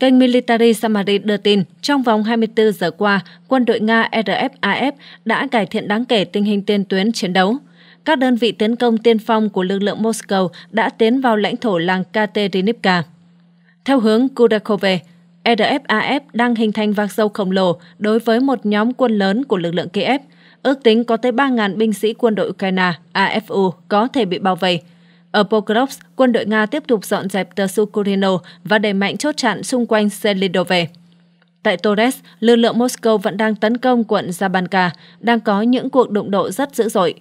Kênh Military Samarit đưa tin, trong vòng 24 giờ qua, quân đội Nga RFAF đã cải thiện đáng kể tình hình tiền tuyến chiến đấu. Các đơn vị tiến công tiên phong của lực lượng Moscow đã tiến vào lãnh thổ làng Katerinivka. Theo hướng Kudakove. RFAF đang hình thành vạc sâu khổng lồ đối với một nhóm quân lớn của lực lượng Kiev. Ước tính có tới 3.000 binh sĩ quân đội Ukraine, AFU, có thể bị bao vây – ở Pokrovsk, quân đội Nga tiếp tục dọn dẹp tờ Sukurino và đẩy mạnh chốt chặn xung quanh Selidove. Tại Torres, lực lượng Moscow vẫn đang tấn công quận Zabanka, đang có những cuộc đụng độ rất dữ dội.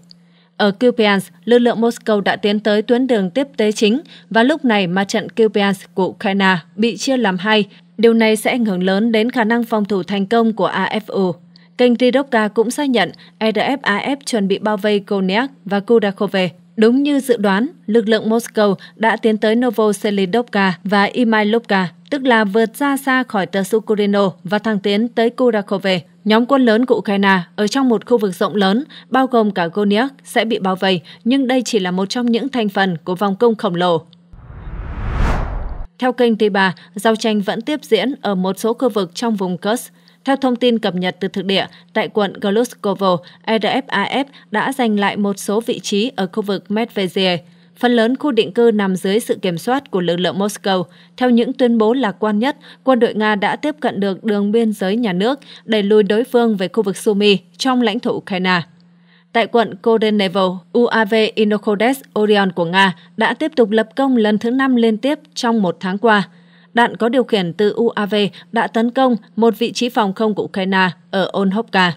Ở Kupiansk, lực lượng Moscow đã tiến tới tuyến đường tiếp tế chính và lúc này mà trận Kupiansk của Ukraine bị chia làm hai. Điều này sẽ ảnh hưởng lớn đến khả năng phòng thủ thành công của AFU. Kênh Tidovka cũng xác nhận RFAF e chuẩn bị bao vây Konya và Kudakove Đúng như dự đoán, lực lượng Moscow đã tiến tới Novoselidovka và Imailovka, tức là vượt ra xa khỏi tờ và thẳng tiến tới Kurakove. Nhóm quân lớn của Ukraine ở trong một khu vực rộng lớn, bao gồm cả Goniak, sẽ bị bao vây, nhưng đây chỉ là một trong những thành phần của vòng công khổng lồ. Theo kênh T3, giao tranh vẫn tiếp diễn ở một số khu vực trong vùng Kursk, theo thông tin cập nhật từ thực địa, tại quận Gluskovo, RFAF e đã giành lại một số vị trí ở khu vực Medvedev. Phần lớn khu định cư nằm dưới sự kiểm soát của lực lượng Moscow. Theo những tuyên bố lạc quan nhất, quân đội Nga đã tiếp cận được đường biên giới nhà nước, đẩy lùi đối phương về khu vực Sumy trong lãnh thổ Ukraine. Tại quận Kodenevo, UAV Inokodes Orion của Nga đã tiếp tục lập công lần thứ năm liên tiếp trong một tháng qua – đạn có điều khiển từ UAV đã tấn công một vị trí phòng không của Ukraine ở Onhovka.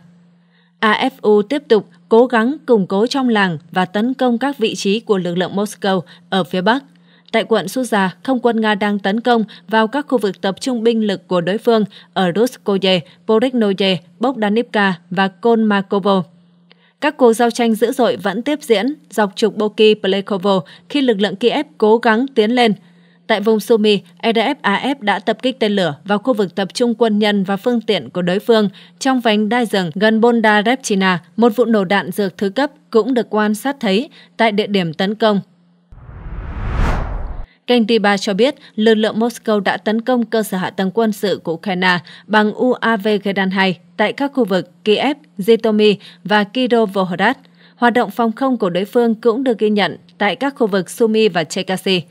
AFU tiếp tục cố gắng củng cố trong làng và tấn công các vị trí của lực lượng Moscow ở phía Bắc. Tại quận Suza, không quân Nga đang tấn công vào các khu vực tập trung binh lực của đối phương ở Ruskoye, Poriknoye, Bogdanivka và Kolmakovo. Các cuộc giao tranh dữ dội vẫn tiếp diễn dọc trục Boki Plekovo khi lực lượng Kiev cố gắng tiến lên – Tại vùng Sumi, RFAF e đã tập kích tên lửa vào khu vực tập trung quân nhân và phương tiện của đối phương trong vành đai rừng gần Bonda Repchina. Một vụ nổ đạn dược thứ cấp cũng được quan sát thấy tại địa điểm tấn công Kênh Riba cho biết lực lượng Moscow đã tấn công cơ sở hạ tầng quân sự của Ukraine bằng UAV Granat-2 tại các khu vực Kiev, Zhytomyr và Kirovohrad. Hoạt động phòng không của đối phương cũng được ghi nhận tại các khu vực Sumy và Chekasy.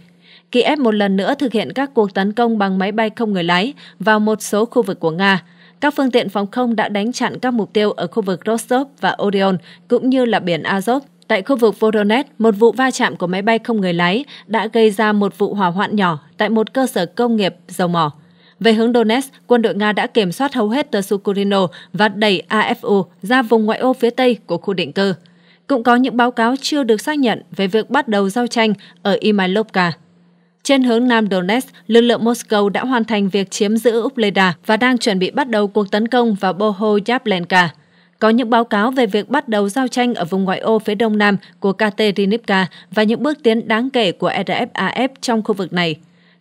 Kiev một lần nữa thực hiện các cuộc tấn công bằng máy bay không người lái vào một số khu vực của Nga. Các phương tiện phòng không đã đánh chặn các mục tiêu ở khu vực Rostov và Orion, cũng như là biển Azov. Tại khu vực Voronezh, một vụ va chạm của máy bay không người lái đã gây ra một vụ hỏa hoạn nhỏ tại một cơ sở công nghiệp dầu mỏ. Về hướng Donetsk, quân đội Nga đã kiểm soát hầu hết Tsukurino và đẩy AFU ra vùng ngoại ô phía tây của khu định cư. Cũng có những báo cáo chưa được xác nhận về việc bắt đầu giao tranh ở Imailovka. Trên hướng Nam Donetsk, lực lượng Moscow đã hoàn thành việc chiếm giữ Upleda và đang chuẩn bị bắt đầu cuộc tấn công vào Boho Bohoyavlenka. Có những báo cáo về việc bắt đầu giao tranh ở vùng ngoại ô phía đông nam của Katerinivka và những bước tiến đáng kể của RFAF trong khu vực này.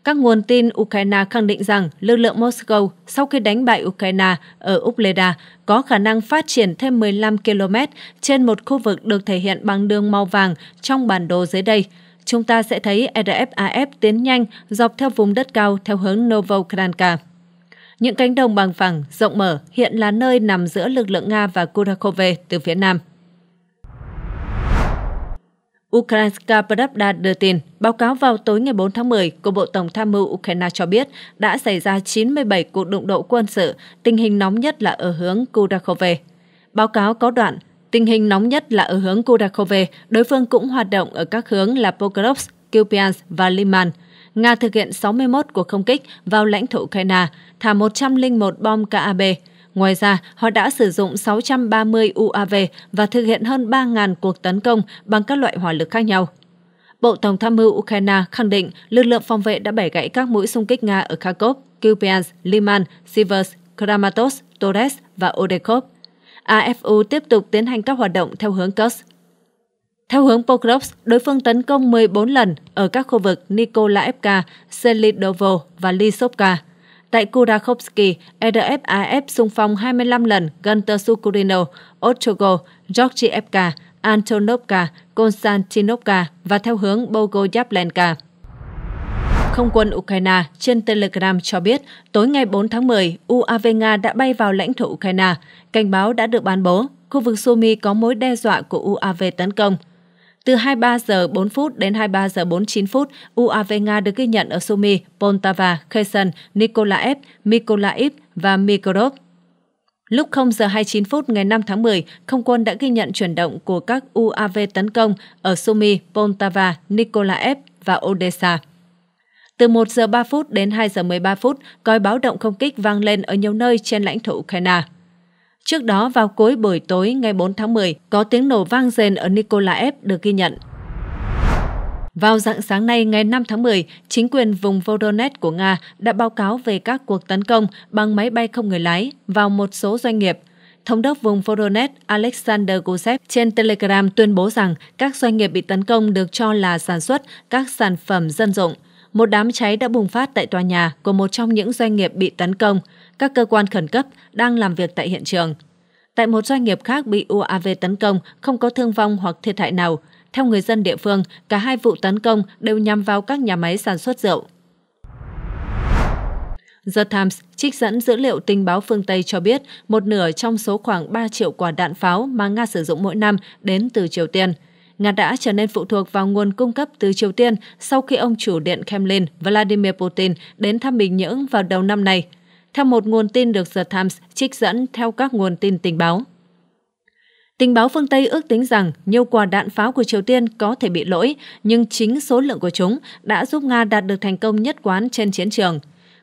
Các nguồn tin Ukraine khẳng định rằng lực lượng Moscow sau khi đánh bại Ukraine ở Upleda có khả năng phát triển thêm 15 km trên một khu vực được thể hiện bằng đường màu vàng trong bản đồ dưới đây – chúng ta sẽ thấy RFAF e tiến nhanh dọc theo vùng đất cao theo hướng Novokranka. Những cánh đồng bằng phẳng, rộng mở hiện là nơi nằm giữa lực lượng Nga và Kurakove từ phía nam. Ukrainska Pravda đưa tin, báo cáo vào tối ngày 4 tháng 10 của Bộ Tổng tham mưu Ukraine cho biết đã xảy ra 97 cuộc đụng độ quân sự, tình hình nóng nhất là ở hướng Kurakove. Báo cáo có đoạn, Tình hình nóng nhất là ở hướng Kudakove, đối phương cũng hoạt động ở các hướng là Pokrovsk, Kupiansk và Liman. Nga thực hiện 61 cuộc không kích vào lãnh thổ Ukraine, thả 101 bom KAB. Ngoài ra, họ đã sử dụng 630 UAV và thực hiện hơn 3.000 cuộc tấn công bằng các loại hỏa lực khác nhau. Bộ Tổng tham mưu Ukraine khẳng định lực lượng phòng vệ đã bẻ gãy các mũi xung kích Nga ở Kharkov, Kupiansk, Liman, Sivers, Kramatorsk, Torres và Odekov. AFU tiếp tục tiến hành các hoạt động theo hướng Kursk. Theo hướng Pokrovsk, đối phương tấn công 14 lần ở các khu vực Nikolaevka, Selidovo và Lisovka. Tại Kurakhovsky, RFAF xung phong 25 lần gần Tersukurino, Ochogo, Georgievka, Antonovka, Konstantinovka và theo hướng Bogoyavlenka. Không quân Ukraine trên Telegram cho biết tối ngày 4 tháng 10, UAV Nga đã bay vào lãnh thổ Ukraine. Cảnh báo đã được ban bố, khu vực Sumy có mối đe dọa của UAV tấn công. Từ 23 giờ 4 phút đến 23 giờ 49 phút, UAV Nga được ghi nhận ở Sumy, Poltava, Kherson, Nikolaev, Mykolaiv và Mykolaiv. Lúc 0 giờ 29 phút ngày 5 tháng 10, không quân đã ghi nhận chuyển động của các UAV tấn công ở Sumy, Poltava, Nikolaev và Odessa. Từ 1 giờ 3 phút đến 2 giờ 13 phút, còi báo động không kích vang lên ở nhiều nơi trên lãnh thổ Ukraine. Trước đó vào cuối buổi tối ngày 4 tháng 10, có tiếng nổ vang rền ở Nikolaev được ghi nhận. Vào dạng sáng nay ngày 5 tháng 10, chính quyền vùng Voronezh của Nga đã báo cáo về các cuộc tấn công bằng máy bay không người lái vào một số doanh nghiệp. Thống đốc vùng Voronezh Alexander Gusev trên Telegram tuyên bố rằng các doanh nghiệp bị tấn công được cho là sản xuất các sản phẩm dân dụng một đám cháy đã bùng phát tại tòa nhà của một trong những doanh nghiệp bị tấn công. Các cơ quan khẩn cấp đang làm việc tại hiện trường. Tại một doanh nghiệp khác bị UAV tấn công, không có thương vong hoặc thiệt hại nào. Theo người dân địa phương, cả hai vụ tấn công đều nhằm vào các nhà máy sản xuất rượu. The Times trích dẫn dữ liệu tình báo phương Tây cho biết một nửa trong số khoảng 3 triệu quả đạn pháo mà Nga sử dụng mỗi năm đến từ Triều Tiên – Nga đã trở nên phụ thuộc vào nguồn cung cấp từ Triều Tiên sau khi ông chủ điện Kremlin Vladimir Putin đến thăm Bình Nhưỡng vào đầu năm này, theo một nguồn tin được The Times trích dẫn theo các nguồn tin tình báo. Tình báo phương Tây ước tính rằng nhiều quả đạn pháo của Triều Tiên có thể bị lỗi, nhưng chính số lượng của chúng đã giúp Nga đạt được thành công nhất quán trên chiến trường.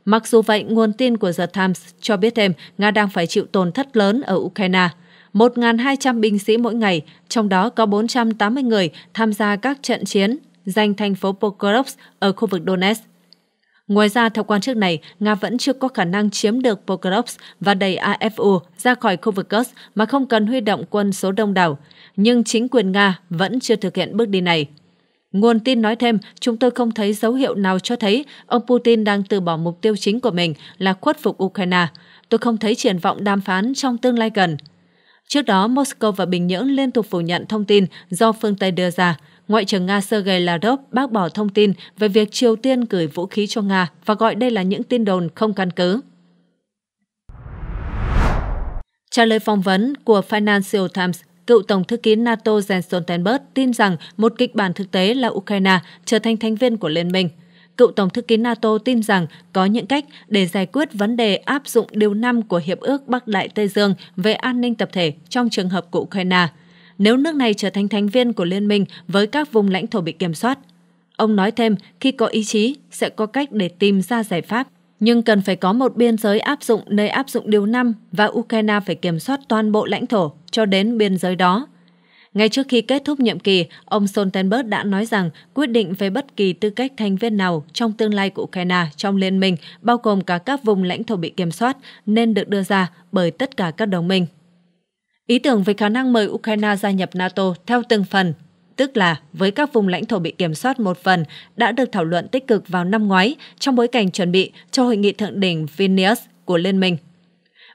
Mặc dù vậy, nguồn tin của The Times cho biết thêm Nga đang phải chịu tổn thất lớn ở Ukraine – 1.200 binh sĩ mỗi ngày, trong đó có 480 người tham gia các trận chiến giành thành phố Pokrovsk ở khu vực Donetsk. Ngoài ra, theo quan chức này, Nga vẫn chưa có khả năng chiếm được Pokrovsk và đẩy AFU ra khỏi khu vực Kursk mà không cần huy động quân số đông đảo. Nhưng chính quyền Nga vẫn chưa thực hiện bước đi này. Nguồn tin nói thêm, chúng tôi không thấy dấu hiệu nào cho thấy ông Putin đang từ bỏ mục tiêu chính của mình là khuất phục Ukraine. Tôi không thấy triển vọng đàm phán trong tương lai gần. Trước đó, Moscow và Bình Nhưỡng liên tục phủ nhận thông tin do phương Tây đưa ra. Ngoại trưởng Nga Sergei Lavrov bác bỏ thông tin về việc Triều Tiên gửi vũ khí cho Nga và gọi đây là những tin đồn không căn cứ. Trả lời phỏng vấn của Financial Times, cựu Tổng thư ký NATO Jens Stoltenberg tin rằng một kịch bản thực tế là Ukraine trở thành thành viên của Liên minh cựu Tổng thư ký NATO tin rằng có những cách để giải quyết vấn đề áp dụng điều 5 của Hiệp ước Bắc Đại Tây Dương về an ninh tập thể trong trường hợp của Ukraine, nếu nước này trở thành thành viên của liên minh với các vùng lãnh thổ bị kiểm soát. Ông nói thêm, khi có ý chí, sẽ có cách để tìm ra giải pháp nhưng cần phải có một biên giới áp dụng nơi áp dụng điều 5 và Ukraine phải kiểm soát toàn bộ lãnh thổ cho đến biên giới đó. Ngay trước khi kết thúc nhiệm kỳ, ông Stoltenberg đã nói rằng quyết định về bất kỳ tư cách thành viên nào trong tương lai của Ukraine trong liên minh, bao gồm cả các vùng lãnh thổ bị kiểm soát, nên được đưa ra bởi tất cả các đồng minh. Ý tưởng về khả năng mời Ukraine gia nhập NATO theo từng phần tức là với các vùng lãnh thổ bị kiểm soát một phần, đã được thảo luận tích cực vào năm ngoái trong bối cảnh chuẩn bị cho hội nghị thượng đỉnh Vilnius của Liên minh.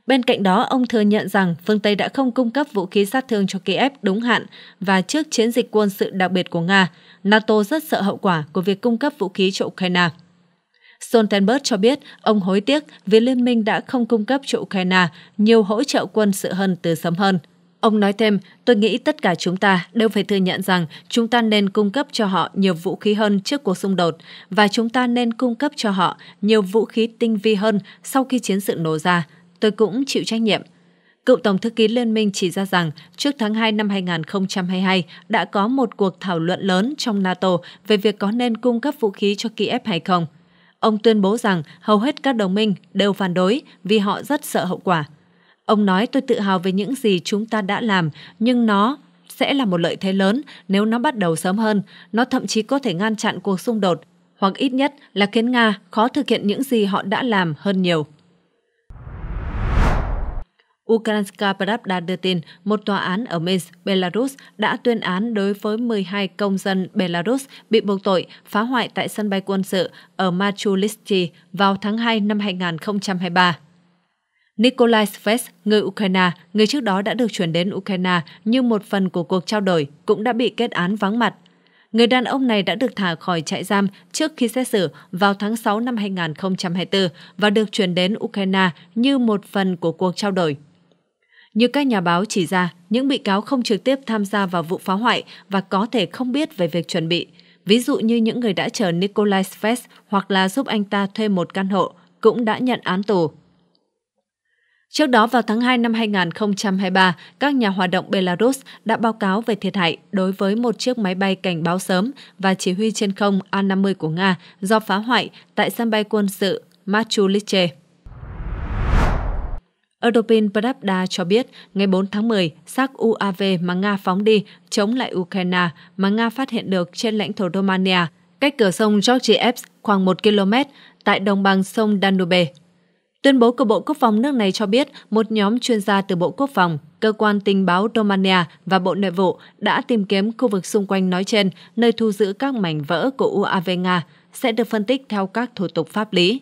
Bên cạnh đó, ông thừa nhận rằng phương Tây đã không cung cấp vũ khí sát thương cho Kiev đúng hạn và trước chiến dịch quân sự đặc biệt của Nga, NATO rất sợ hậu quả của việc cung cấp vũ khí cho Ukraine. Stoltenberg cho biết ông hối tiếc vì liên minh đã không cung cấp cho Ukraine nhiều hỗ trợ quân sự hơn từ sớm hơn. Ông nói thêm, tôi nghĩ tất cả chúng ta đều phải thừa nhận rằng chúng ta nên cung cấp cho họ nhiều vũ khí hơn trước cuộc xung đột và chúng ta nên cung cấp cho họ nhiều vũ khí tinh vi hơn sau khi chiến sự nổ ra tôi cũng chịu trách nhiệm. Cựu Tổng thư ký Liên minh chỉ ra rằng trước tháng 2 năm 2022 đã có một cuộc thảo luận lớn trong NATO về việc có nên cung cấp vũ khí cho Kiev hay không. Ông tuyên bố rằng hầu hết các đồng minh đều phản đối vì họ rất sợ hậu quả. Ông nói tôi tự hào về những gì chúng ta đã làm, nhưng nó sẽ là một lợi thế lớn nếu nó bắt đầu sớm hơn. Nó thậm chí có thể ngăn chặn cuộc xung đột, hoặc ít nhất là khiến Nga khó thực hiện những gì họ đã làm hơn nhiều. Ukrainska Pravda đưa tin, một tòa án ở Minsk, Belarus đã tuyên án đối với 12 công dân Belarus bị buộc tội phá hoại tại sân bay quân sự ở Machulichi vào tháng 2 năm 2023. Nikolai Sves, người Ukraine, người trước đó đã được chuyển đến Ukraine như một phần của cuộc trao đổi, cũng đã bị kết án vắng mặt. Người đàn ông này đã được thả khỏi trại giam trước khi xét xử vào tháng 6 năm 2024 và được chuyển đến Ukraine như một phần của cuộc trao đổi. Như các nhà báo chỉ ra, những bị cáo không trực tiếp tham gia vào vụ phá hoại và có thể không biết về việc chuẩn bị. Ví dụ như những người đã chờ Nikolai Sves hoặc là giúp anh ta thuê một căn hộ cũng đã nhận án tù. Trước đó vào tháng 2 năm 2023, các nhà hoạt động Belarus đã báo cáo về thiệt hại đối với một chiếc máy bay cảnh báo sớm và chỉ huy trên không A-50 của Nga do phá hoại tại sân bay quân sự Machuliche. Europin Pravda cho biết, ngày 4 tháng 10, xác UAV mà Nga phóng đi chống lại Ukraine mà Nga phát hiện được trên lãnh thổ Romania, cách cửa sông Georgiev khoảng 1 km tại đồng bằng sông Danube. Tuyên bố của Bộ Quốc phòng nước này cho biết một nhóm chuyên gia từ Bộ Quốc phòng, Cơ quan Tình báo Romania và Bộ Nội vụ đã tìm kiếm khu vực xung quanh nói trên, nơi thu giữ các mảnh vỡ của UAV Nga, sẽ được phân tích theo các thủ tục pháp lý.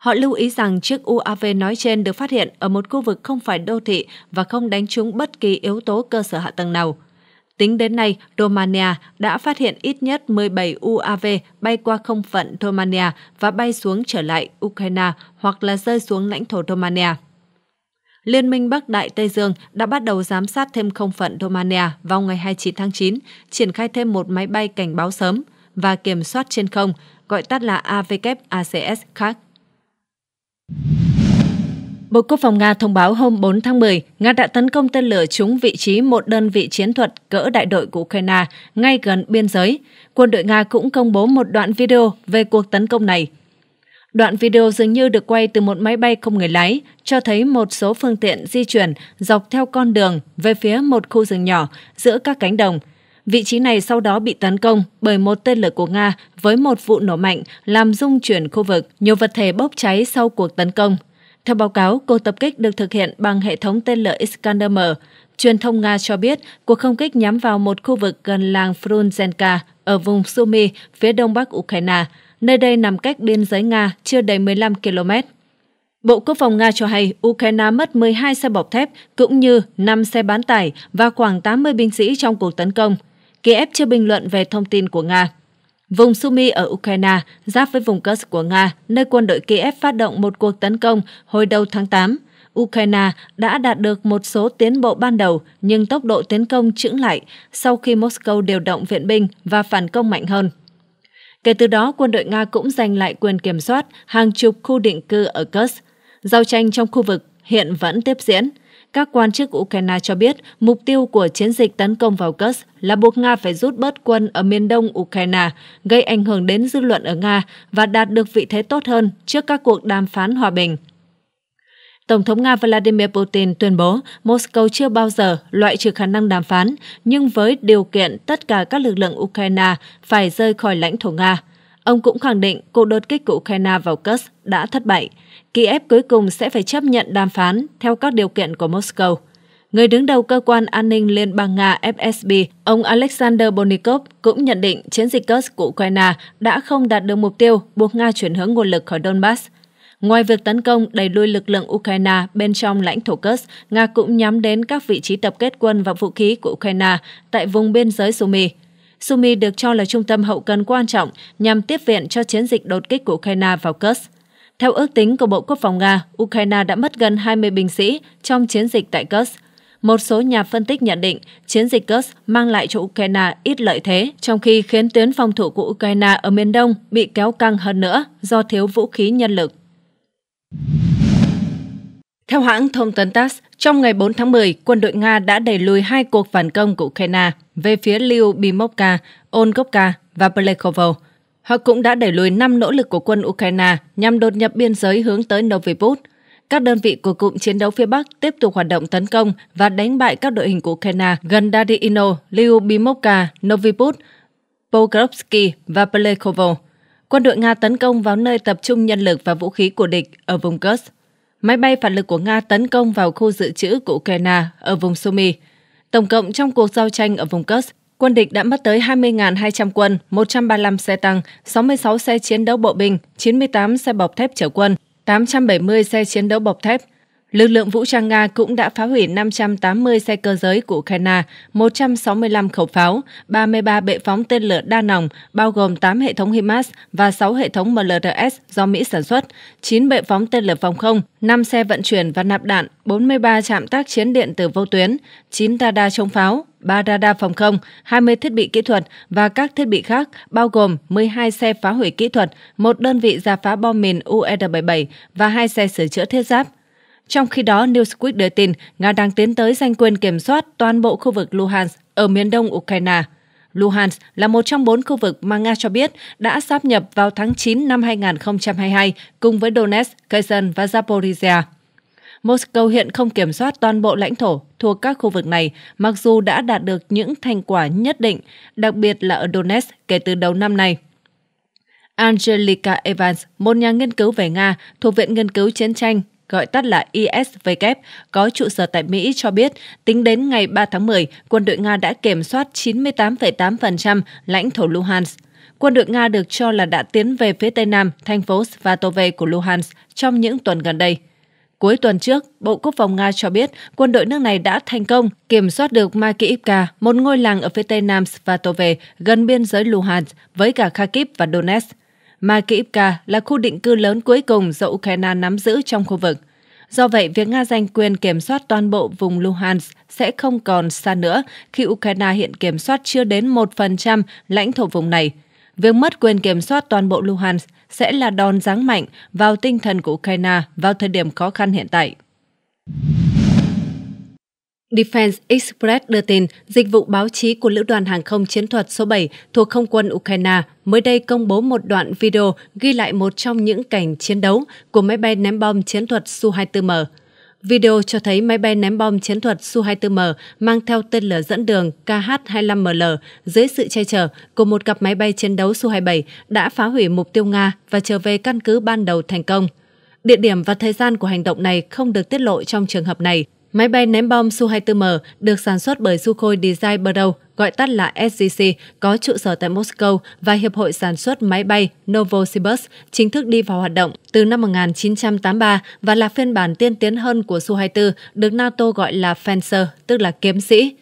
Họ lưu ý rằng chiếc UAV nói trên được phát hiện ở một khu vực không phải đô thị và không đánh trúng bất kỳ yếu tố cơ sở hạ tầng nào. Tính đến nay, Romania đã phát hiện ít nhất 17 UAV bay qua không phận Romania và bay xuống trở lại Ukraine hoặc là rơi xuống lãnh thổ Romania. Liên minh Bắc Đại Tây Dương đã bắt đầu giám sát thêm không phận Romania vào ngày 29 tháng 9, triển khai thêm một máy bay cảnh báo sớm và kiểm soát trên không, gọi tắt là AVKACS khác. Bộ Quốc phòng Nga thông báo hôm 4 tháng 10, Nga đã tấn công tên lửa trúng vị trí một đơn vị chiến thuật cỡ đại đội của Ukraine ngay gần biên giới. Quân đội Nga cũng công bố một đoạn video về cuộc tấn công này. Đoạn video dường như được quay từ một máy bay không người lái, cho thấy một số phương tiện di chuyển dọc theo con đường về phía một khu rừng nhỏ giữa các cánh đồng – Vị trí này sau đó bị tấn công bởi một tên lửa của Nga với một vụ nổ mạnh làm rung chuyển khu vực, nhiều vật thể bốc cháy sau cuộc tấn công. Theo báo cáo, cuộc tập kích được thực hiện bằng hệ thống tên lửa Iskander-M. Truyền thông Nga cho biết cuộc không kích nhắm vào một khu vực gần làng Frunzenka ở vùng Sumy, phía đông bắc Ukraine. Nơi đây nằm cách biên giới Nga chưa đầy 15 km. Bộ Quốc phòng Nga cho hay Ukraine mất 12 xe bọc thép cũng như 5 xe bán tải và khoảng 80 binh sĩ trong cuộc tấn công – Kiev chưa bình luận về thông tin của Nga. Vùng Sumy ở Ukraine giáp với vùng Kursk của Nga, nơi quân đội Kiev phát động một cuộc tấn công hồi đầu tháng 8. Ukraine đã đạt được một số tiến bộ ban đầu, nhưng tốc độ tiến công chững lại sau khi Moscow điều động viện binh và phản công mạnh hơn. Kể từ đó, quân đội Nga cũng giành lại quyền kiểm soát hàng chục khu định cư ở Kursk. Giao tranh trong khu vực hiện vẫn tiếp diễn. Các quan chức Ukraine cho biết mục tiêu của chiến dịch tấn công vào Kursk là buộc Nga phải rút bớt quân ở miền đông Ukraine, gây ảnh hưởng đến dư luận ở Nga và đạt được vị thế tốt hơn trước các cuộc đàm phán hòa bình. Tổng thống Nga Vladimir Putin tuyên bố Moscow chưa bao giờ loại trừ khả năng đàm phán, nhưng với điều kiện tất cả các lực lượng Ukraine phải rơi khỏi lãnh thổ Nga. Ông cũng khẳng định cuộc đột kích của Ukraine vào Kursk đã thất bại. Kiev cuối cùng sẽ phải chấp nhận đàm phán theo các điều kiện của Moscow. Người đứng đầu cơ quan an ninh Liên bang Nga FSB, ông Alexander Bonikov cũng nhận định chiến dịch Kursk của Ukraine đã không đạt được mục tiêu buộc Nga chuyển hướng nguồn lực khỏi Donbass. Ngoài việc tấn công đẩy lùi lực lượng Ukraine bên trong lãnh thổ Kursk, Nga cũng nhắm đến các vị trí tập kết quân và vũ khí của Ukraine tại vùng biên giới Sumy. Sumy được cho là trung tâm hậu cần quan trọng nhằm tiếp viện cho chiến dịch đột kích của Ukraine vào Kursk. Theo ước tính của Bộ Quốc phòng Nga, Ukraine đã mất gần 20 binh sĩ trong chiến dịch tại Kursk. Một số nhà phân tích nhận định chiến dịch Kursk mang lại cho Ukraine ít lợi thế, trong khi khiến tuyến phòng thủ của Ukraine ở miền Đông bị kéo căng hơn nữa do thiếu vũ khí nhân lực. Theo hãng thông tấn TASS, trong ngày 4 tháng 10, quân đội Nga đã đẩy lùi hai cuộc phản công của Ukraine về phía Liubimovka, Bimovka, và Pelekhovo – Họ cũng đã đẩy lùi 5 nỗ lực của quân Ukraine nhằm đột nhập biên giới hướng tới Novibut. Các đơn vị của cụm chiến đấu phía Bắc tiếp tục hoạt động tấn công và đánh bại các đội hình của Ukraine gần Dadiino, Lyubimovka, Novibut, Pokrovsky và Pelekhovo. Quân đội Nga tấn công vào nơi tập trung nhân lực và vũ khí của địch ở vùng Kursk. Máy bay phản lực của Nga tấn công vào khu dự trữ của Ukraine ở vùng Sumy. Tổng cộng trong cuộc giao tranh ở vùng Kursk, quân địch đã mất tới 20.200 quân, 135 xe tăng, 66 xe chiến đấu bộ binh, 98 xe bọc thép chở quân, 870 xe chiến đấu bọc thép. Lực lượng vũ trang Nga cũng đã phá hủy 580 xe cơ giới của Ukraine, 165 khẩu pháo, 33 bệ phóng tên lửa đa nòng, bao gồm 8 hệ thống HIMARS và 6 hệ thống MLRS do Mỹ sản xuất, 9 bệ phóng tên lửa phòng không, 5 xe vận chuyển và nạp đạn, 43 trạm tác chiến điện tử vô tuyến, 9 radar chống pháo, 3 radar phòng không, 20 thiết bị kỹ thuật và các thiết bị khác, bao gồm 12 xe phá hủy kỹ thuật, một đơn vị giả phá bom mìn UR-77 và hai xe sửa chữa thiết giáp. Trong khi đó, Newsweek đưa tin Nga đang tiến tới giành quyền kiểm soát toàn bộ khu vực Luhansk ở miền đông Ukraine. Luhansk là một trong bốn khu vực mà Nga cho biết đã sáp nhập vào tháng 9 năm 2022 cùng với Donetsk, Kherson và Zaporizhia. Moscow hiện không kiểm soát toàn bộ lãnh thổ thuộc các khu vực này, mặc dù đã đạt được những thành quả nhất định, đặc biệt là ở Donetsk kể từ đầu năm nay. Angelica Evans, một nhà nghiên cứu về Nga thuộc Viện Nghiên cứu Chiến tranh, gọi tắt là ISW, có trụ sở tại Mỹ cho biết, tính đến ngày 3 tháng 10, quân đội Nga đã kiểm soát 98,8% lãnh thổ Luhansk. Quân đội Nga được cho là đã tiến về phía tây nam thành phố Svatove của Luhansk trong những tuần gần đây. Cuối tuần trước, Bộ Quốc phòng Nga cho biết quân đội nước này đã thành công kiểm soát được Makiivka, một ngôi làng ở phía tây nam Svatove gần biên giới Luhansk với cả Kharkiv và Donetsk. Makiivka là khu định cư lớn cuối cùng do Ukraine nắm giữ trong khu vực. Do vậy, việc Nga giành quyền kiểm soát toàn bộ vùng Luhansk sẽ không còn xa nữa khi Ukraine hiện kiểm soát chưa đến 1% lãnh thổ vùng này – Việc mất quyền kiểm soát toàn bộ Luhansk sẽ là đòn giáng mạnh vào tinh thần của Ukraine vào thời điểm khó khăn hiện tại. Defense Express đưa tin, dịch vụ báo chí của Lữ đoàn Hàng không Chiến thuật số 7 thuộc Không quân Ukraine mới đây công bố một đoạn video ghi lại một trong những cảnh chiến đấu của máy bay ném bom chiến thuật Su-24M. Video cho thấy máy bay ném bom chiến thuật Su-24M mang theo tên lửa dẫn đường KH-25ML dưới sự che chở của một cặp máy bay chiến đấu Su-27 đã phá hủy mục tiêu Nga và trở về căn cứ ban đầu thành công. Địa điểm và thời gian của hành động này không được tiết lộ trong trường hợp này. Máy bay ném bom Su-24M được sản xuất bởi Sukhoi Design Bureau, gọi tắt là SGC, có trụ sở tại Moscow và Hiệp hội Sản xuất Máy bay Novosibirsk chính thức đi vào hoạt động từ năm 1983 và là phiên bản tiên tiến hơn của Su-24 được NATO gọi là Fencer, tức là kiếm sĩ.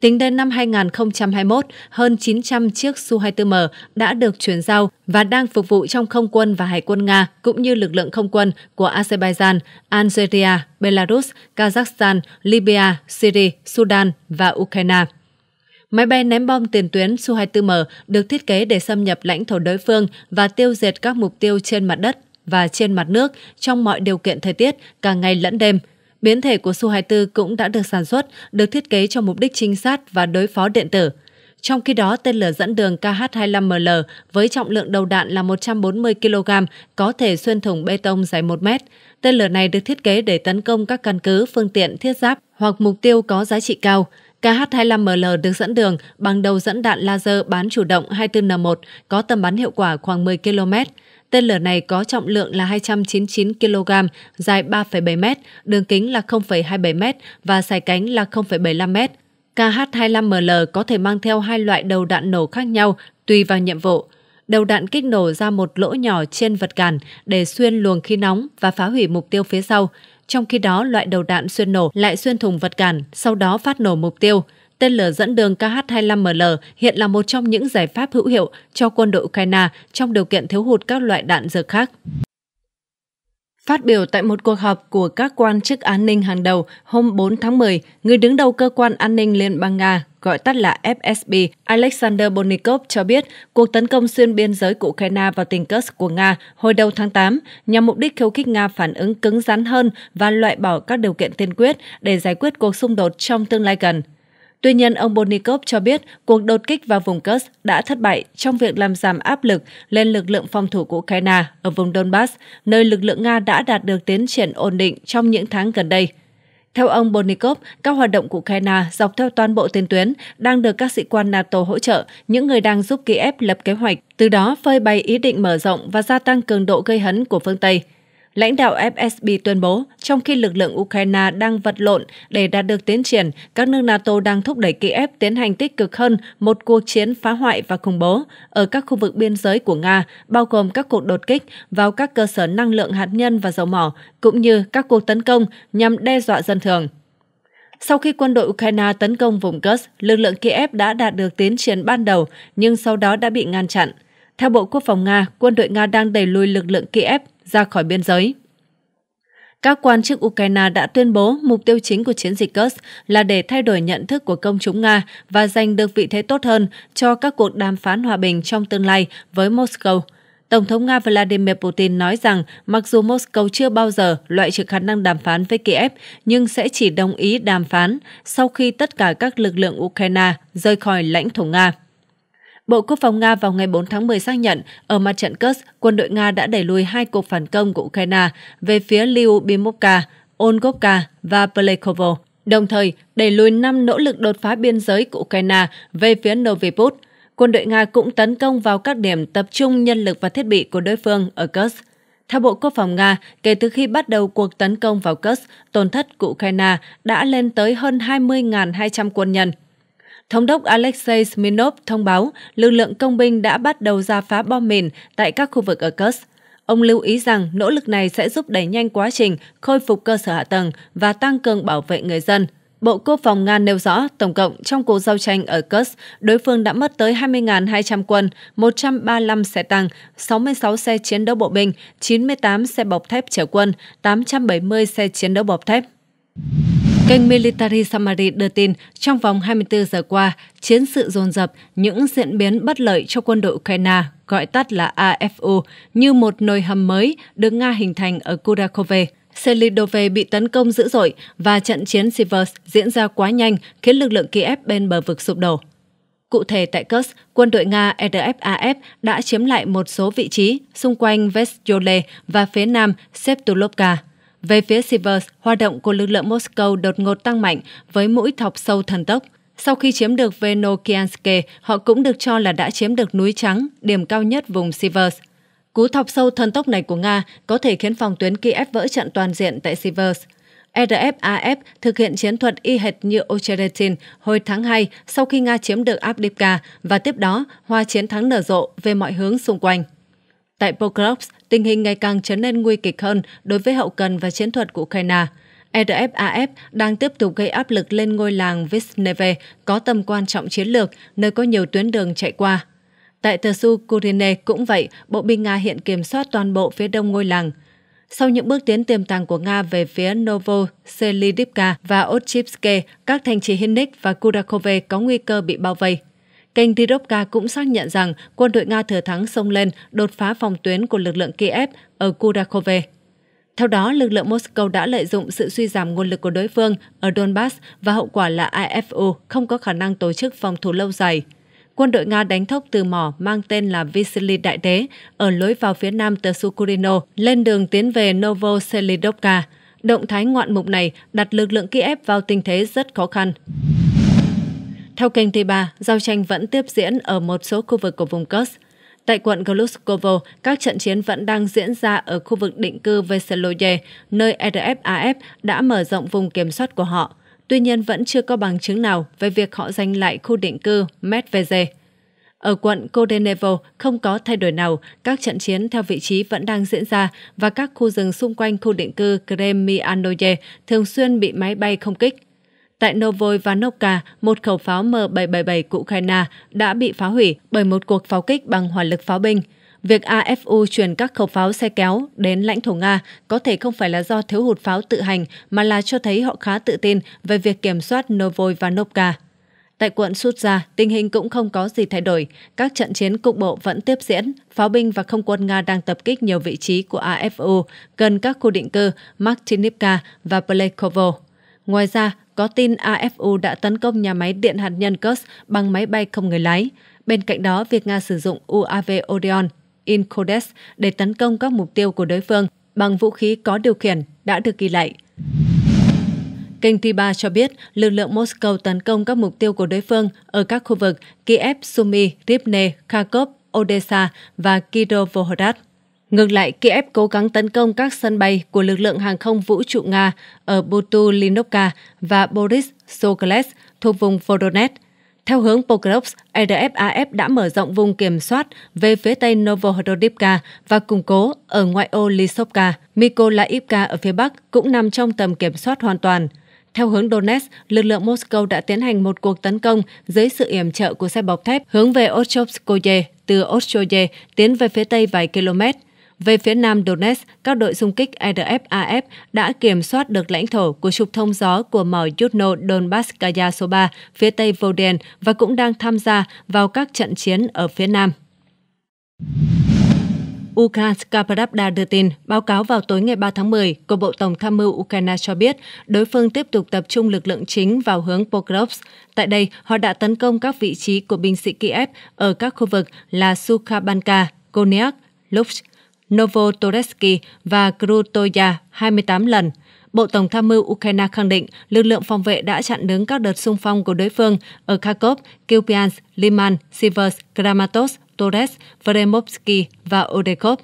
Tính đến năm 2021, hơn 900 chiếc Su-24M đã được chuyển giao và đang phục vụ trong không quân và hải quân Nga, cũng như lực lượng không quân của Azerbaijan, Algeria, Belarus, Kazakhstan, Libya, Syria, Sudan và Ukraine. Máy bay ném bom tiền tuyến Su-24M được thiết kế để xâm nhập lãnh thổ đối phương và tiêu diệt các mục tiêu trên mặt đất và trên mặt nước trong mọi điều kiện thời tiết, cả ngày lẫn đêm – Biến thể của Su-24 cũng đã được sản xuất, được thiết kế cho mục đích trinh sát và đối phó điện tử. Trong khi đó, tên lửa dẫn đường KH-25ML với trọng lượng đầu đạn là 140 kg có thể xuyên thủng bê tông dài 1 mét. Tên lửa này được thiết kế để tấn công các căn cứ, phương tiện, thiết giáp hoặc mục tiêu có giá trị cao. KH-25ML được dẫn đường bằng đầu dẫn đạn laser bán chủ động 24N1 có tầm bắn hiệu quả khoảng 10 km. Tên lửa này có trọng lượng là 299 kg, dài 3,7 m, đường kính là 0,27 m và sải cánh là 0,75 m. KH-25ML có thể mang theo hai loại đầu đạn nổ khác nhau tùy vào nhiệm vụ. Đầu đạn kích nổ ra một lỗ nhỏ trên vật cản để xuyên luồng khí nóng và phá hủy mục tiêu phía sau. Trong khi đó, loại đầu đạn xuyên nổ lại xuyên thùng vật cản, sau đó phát nổ mục tiêu tên lửa dẫn đường KH-25ML hiện là một trong những giải pháp hữu hiệu cho quân đội Ukraine trong điều kiện thiếu hụt các loại đạn dược khác. Phát biểu tại một cuộc họp của các quan chức an ninh hàng đầu hôm 4 tháng 10, người đứng đầu cơ quan an ninh Liên bang Nga, gọi tắt là FSB, Alexander Bonikov cho biết cuộc tấn công xuyên biên giới của Ukraine vào tỉnh Kursk của Nga hồi đầu tháng 8 nhằm mục đích khiêu khích Nga phản ứng cứng rắn hơn và loại bỏ các điều kiện tiên quyết để giải quyết cuộc xung đột trong tương lai gần. Tuy nhiên, ông Bonikov cho biết cuộc đột kích vào vùng Kursk đã thất bại trong việc làm giảm áp lực lên lực lượng phòng thủ của Ukraine ở vùng Donbass, nơi lực lượng Nga đã đạt được tiến triển ổn định trong những tháng gần đây. Theo ông Bonikov, các hoạt động của Ukraine dọc theo toàn bộ tiền tuyến đang được các sĩ quan NATO hỗ trợ, những người đang giúp Kiev lập kế hoạch, từ đó phơi bày ý định mở rộng và gia tăng cường độ gây hấn của phương Tây – Lãnh đạo FSB tuyên bố, trong khi lực lượng Ukraine đang vật lộn để đạt được tiến triển, các nước NATO đang thúc đẩy Kiev tiến hành tích cực hơn một cuộc chiến phá hoại và khủng bố ở các khu vực biên giới của Nga, bao gồm các cuộc đột kích vào các cơ sở năng lượng hạt nhân và dầu mỏ, cũng như các cuộc tấn công nhằm đe dọa dân thường. Sau khi quân đội Ukraine tấn công vùng Kursk, lực lượng Kiev đã đạt được tiến triển ban đầu, nhưng sau đó đã bị ngăn chặn. Theo Bộ Quốc phòng Nga, quân đội Nga đang đẩy lùi lực lượng Kiev ra khỏi biên giới. Các quan chức Ukraine đã tuyên bố mục tiêu chính của chiến dịch Kursk là để thay đổi nhận thức của công chúng Nga và giành được vị thế tốt hơn cho các cuộc đàm phán hòa bình trong tương lai với Moscow. Tổng thống Nga Vladimir Putin nói rằng mặc dù Moscow chưa bao giờ loại trừ khả năng đàm phán với Kiev, nhưng sẽ chỉ đồng ý đàm phán sau khi tất cả các lực lượng Ukraine rời khỏi lãnh thổ Nga. Bộ Quốc phòng Nga vào ngày 4 tháng 10 xác nhận ở mặt trận Kursk, quân đội Nga đã đẩy lùi hai cuộc phản công của Ukraine về phía Lyubimovka, Olgovka và Plekovo, đồng thời đẩy lùi năm nỗ lực đột phá biên giới của Ukraine về phía Noviput. Quân đội Nga cũng tấn công vào các điểm tập trung nhân lực và thiết bị của đối phương ở Kursk. Theo Bộ Quốc phòng Nga, kể từ khi bắt đầu cuộc tấn công vào Kursk, tổn thất của Ukraine đã lên tới hơn 20.200 quân nhân – Thống đốc Alexei Smirnov thông báo lực lượng công binh đã bắt đầu ra phá bom mìn tại các khu vực ở Kursk. Ông lưu ý rằng nỗ lực này sẽ giúp đẩy nhanh quá trình khôi phục cơ sở hạ tầng và tăng cường bảo vệ người dân. Bộ Quốc phòng Nga nêu rõ, tổng cộng trong cuộc giao tranh ở Kursk, đối phương đã mất tới 20.200 quân, 135 xe tăng, 66 xe chiến đấu bộ binh, 98 xe bọc thép chở quân, 870 xe chiến đấu bọc thép. Kênh Military Summary đưa tin, trong vòng 24 giờ qua, chiến sự dồn dập, những diễn biến bất lợi cho quân đội Ukraine, gọi tắt là AFU, như một nồi hầm mới được Nga hình thành ở Kurakove. Selidove bị tấn công dữ dội và trận chiến Sivers diễn ra quá nhanh khiến lực lượng Kiev bên bờ vực sụp đổ. Cụ thể tại Kursk, quân đội Nga RFAF e đã chiếm lại một số vị trí xung quanh Vestyole và phía nam Septulovka. Về phía Sivers, hoạt động của lực lượng Moscow đột ngột tăng mạnh với mũi thọc sâu thần tốc. Sau khi chiếm được Venokianske, họ cũng được cho là đã chiếm được núi Trắng, điểm cao nhất vùng Sivers. Cú thọc sâu thần tốc này của Nga có thể khiến phòng tuyến Kiev vỡ trận toàn diện tại Sivers. RFAF e thực hiện chiến thuật y hệt như Ocheretin hồi tháng 2 sau khi Nga chiếm được Avdiivka và tiếp đó hoa chiến thắng nở rộ về mọi hướng xung quanh. Tại Pokrovsk, tình hình ngày càng trở nên nguy kịch hơn đối với hậu cần và chiến thuật của Ukraine. RFAF đang tiếp tục gây áp lực lên ngôi làng Visneve có tầm quan trọng chiến lược, nơi có nhiều tuyến đường chạy qua. Tại Tersu Kurine cũng vậy, bộ binh Nga hiện kiểm soát toàn bộ phía đông ngôi làng. Sau những bước tiến tiềm tàng của Nga về phía Novo, Selidivka và Ochipske, các thành trì Hinnik và Kurakove có nguy cơ bị bao vây. Kênh Dirovka cũng xác nhận rằng quân đội Nga thừa thắng xông lên đột phá phòng tuyến của lực lượng Kiev ở Kudakove. Theo đó, lực lượng Moscow đã lợi dụng sự suy giảm nguồn lực của đối phương ở Donbass và hậu quả là IFU không có khả năng tổ chức phòng thủ lâu dài. Quân đội Nga đánh thốc từ mỏ mang tên là Vasily Đại Đế ở lối vào phía nam từ Sukurino lên đường tiến về Novoselidovka. Động thái ngoạn mục này đặt lực lượng Kiev vào tình thế rất khó khăn. Theo kênh T3, giao tranh vẫn tiếp diễn ở một số khu vực của vùng Kursk. Tại quận Gluskovo, các trận chiến vẫn đang diễn ra ở khu vực định cư Veseloye, nơi RFAF e đã mở rộng vùng kiểm soát của họ. Tuy nhiên vẫn chưa có bằng chứng nào về việc họ giành lại khu định cư Medveze. Ở quận Kodenevo không có thay đổi nào, các trận chiến theo vị trí vẫn đang diễn ra và các khu rừng xung quanh khu định cư Kremianoye thường xuyên bị máy bay không kích tại Novoy Vanovka, một khẩu pháo M777 của Ukraine đã bị phá hủy bởi một cuộc pháo kích bằng hỏa lực pháo binh. Việc AFU chuyển các khẩu pháo xe kéo đến lãnh thổ Nga có thể không phải là do thiếu hụt pháo tự hành mà là cho thấy họ khá tự tin về việc kiểm soát Novoy Vanovka. Tại quận Sutja, tình hình cũng không có gì thay đổi. Các trận chiến cục bộ vẫn tiếp diễn. Pháo binh và không quân Nga đang tập kích nhiều vị trí của AFU gần các khu định cư Martinivka và Plekovo. Ngoài ra, có tin AFU đã tấn công nhà máy điện hạt nhân Kursk bằng máy bay không người lái. Bên cạnh đó, việc Nga sử dụng UAV Orion, Incodex để tấn công các mục tiêu của đối phương bằng vũ khí có điều khiển đã được ghi lại. Kênh Tiba cho biết lực lượng Moscow tấn công các mục tiêu của đối phương ở các khu vực Kiev, Sumy, Rivne, Kharkov, Odessa và Kirovohrad. Ngược lại, Kiev cố gắng tấn công các sân bay của lực lượng hàng không vũ trụ Nga ở Butulinovka và Boris Sokoles thuộc vùng Voronezh. Theo hướng Pokrovsk, RFAF e đã mở rộng vùng kiểm soát về phía tây Novohodorivka và củng cố ở ngoại ô Lisovka. Mykolaivka ở phía bắc cũng nằm trong tầm kiểm soát hoàn toàn. Theo hướng Donetsk, lực lượng Moscow đã tiến hành một cuộc tấn công dưới sự yểm trợ của xe bọc thép hướng về Ostrovskoye từ Ostrovskoye tiến về phía tây vài km. Về phía nam Donetsk, các đội xung kích RFAF đã kiểm soát được lãnh thổ của trục thông gió của mỏ Yudno Donbaskaya số 3 phía tây Voden và cũng đang tham gia vào các trận chiến ở phía nam. Ukhanska Pravda đưa tin, báo cáo vào tối ngày 3 tháng 10 của Bộ Tổng tham mưu Ukraine cho biết đối phương tiếp tục tập trung lực lượng chính vào hướng Pokrovsk. Tại đây, họ đã tấn công các vị trí của binh sĩ Kiev ở các khu vực là Sukhabanka, Koneak, Lutsk, Novotoresky và Krutoya 28 lần. Bộ Tổng tham mưu Ukraine khẳng định lực lượng phòng vệ đã chặn đứng các đợt xung phong của đối phương ở Kharkov, Kupiansk, Liman, Sivers, Kramatorsk, Torres, Vremovsky và Odekhov.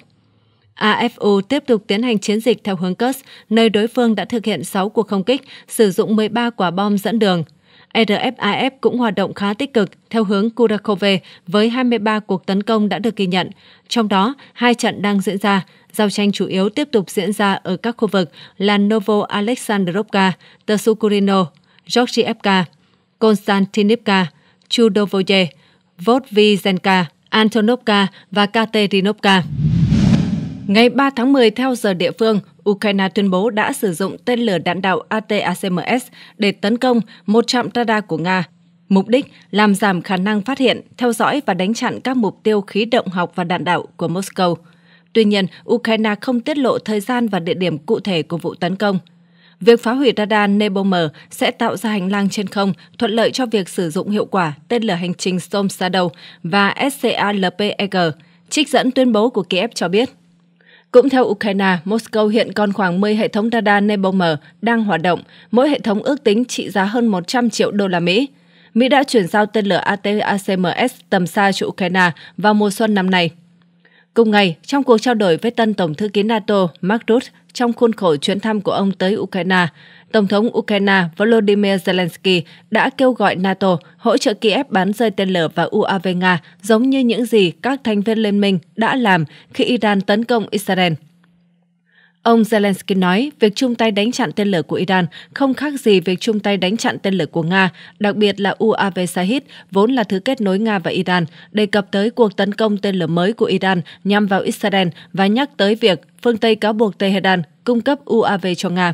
AFU tiếp tục tiến hành chiến dịch theo hướng Kursk, nơi đối phương đã thực hiện 6 cuộc không kích, sử dụng 13 quả bom dẫn đường – RFAF e cũng hoạt động khá tích cực theo hướng Kurakove với 23 cuộc tấn công đã được ghi nhận. Trong đó, hai trận đang diễn ra, giao tranh chủ yếu tiếp tục diễn ra ở các khu vực là Novo Alexandrovka, Tsukurino, Georgievka, Konstantinivka, Chudovoye, Vodvizenka, Antonovka và Katerinovka. Ngày 3 tháng 10 theo giờ địa phương, Ukraine tuyên bố đã sử dụng tên lửa đạn đạo ATACMS để tấn công một trạm radar của Nga. Mục đích làm giảm khả năng phát hiện, theo dõi và đánh chặn các mục tiêu khí động học và đạn đạo của Moscow. Tuy nhiên, Ukraine không tiết lộ thời gian và địa điểm cụ thể của vụ tấn công. Việc phá hủy radar Nebom sẽ tạo ra hành lang trên không, thuận lợi cho việc sử dụng hiệu quả tên lửa hành trình Storm Shadow và SCALPEG, trích dẫn tuyên bố của Kiev cho biết. Cũng theo Ukraine, Moscow hiện còn khoảng 10 hệ thống radar Nebel M đang hoạt động, mỗi hệ thống ước tính trị giá hơn 100 triệu đô la Mỹ. Mỹ đã chuyển giao tên lửa ATACMS tầm xa cho Ukraine vào mùa xuân năm nay. Cùng ngày, trong cuộc trao đổi với tân Tổng thư ký NATO Mark Rutte trong khuôn khổ chuyến thăm của ông tới Ukraine, Tổng thống Ukraine Volodymyr Zelensky đã kêu gọi NATO hỗ trợ Kiev bán rơi tên lửa và UAV Nga giống như những gì các thành viên liên minh đã làm khi Iran tấn công Israel. Ông Zelensky nói việc chung tay đánh chặn tên lửa của Iran không khác gì việc chung tay đánh chặn tên lửa của Nga, đặc biệt là UAV Shahid, vốn là thứ kết nối Nga và Iran, đề cập tới cuộc tấn công tên lửa mới của Iran nhằm vào Israel và nhắc tới việc phương Tây cáo buộc Tehran cung cấp UAV cho Nga.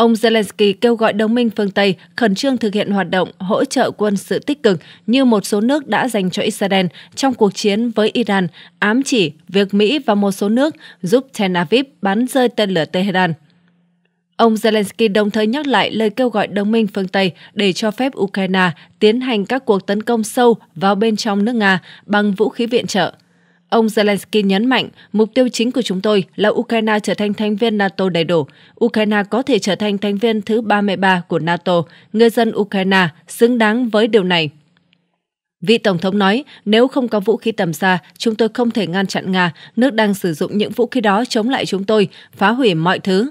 Ông Zelensky kêu gọi đồng minh phương Tây khẩn trương thực hiện hoạt động hỗ trợ quân sự tích cực như một số nước đã dành cho Israel trong cuộc chiến với Iran, ám chỉ việc Mỹ và một số nước giúp Tel Aviv bắn rơi tên lửa Tehran. Ông Zelensky đồng thời nhắc lại lời kêu gọi đồng minh phương Tây để cho phép Ukraine tiến hành các cuộc tấn công sâu vào bên trong nước Nga bằng vũ khí viện trợ. Ông Zelensky nhấn mạnh, mục tiêu chính của chúng tôi là Ukraine trở thành thành viên NATO đầy đủ. Ukraine có thể trở thành thành viên thứ 33 của NATO. Người dân Ukraine xứng đáng với điều này. Vị Tổng thống nói, nếu không có vũ khí tầm xa, chúng tôi không thể ngăn chặn Nga. Nước đang sử dụng những vũ khí đó chống lại chúng tôi, phá hủy mọi thứ.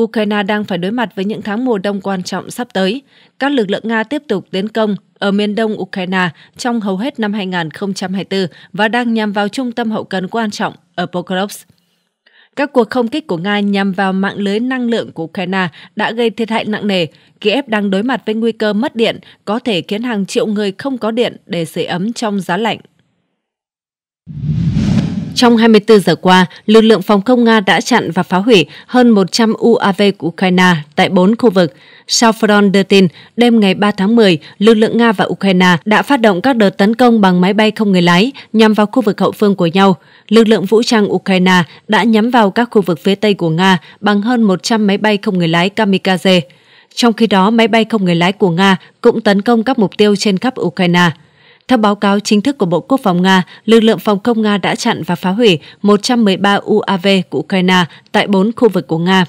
Ukraine đang phải đối mặt với những tháng mùa đông quan trọng sắp tới. Các lực lượng Nga tiếp tục tiến công, ở miền đông Ukraine trong hầu hết năm 2024 và đang nhằm vào trung tâm hậu cần quan trọng ở Pokrovsk. Các cuộc không kích của Nga nhằm vào mạng lưới năng lượng của Ukraine đã gây thiệt hại nặng nề. Kiev đang đối mặt với nguy cơ mất điện, có thể khiến hàng triệu người không có điện để sưởi ấm trong giá lạnh. Trong 24 giờ qua, lực lượng phòng không Nga đã chặn và phá hủy hơn 100 UAV của Ukraine tại 4 khu vực. Sau Front đưa tin, đêm ngày 3 tháng 10, lực lượng Nga và Ukraine đã phát động các đợt tấn công bằng máy bay không người lái nhằm vào khu vực hậu phương của nhau. Lực lượng vũ trang Ukraine đã nhắm vào các khu vực phía Tây của Nga bằng hơn 100 máy bay không người lái kamikaze. Trong khi đó, máy bay không người lái của Nga cũng tấn công các mục tiêu trên khắp Ukraine. Theo báo cáo chính thức của Bộ Quốc phòng Nga, lực lượng phòng không Nga đã chặn và phá hủy 113 UAV của Ukraine tại 4 khu vực của Nga.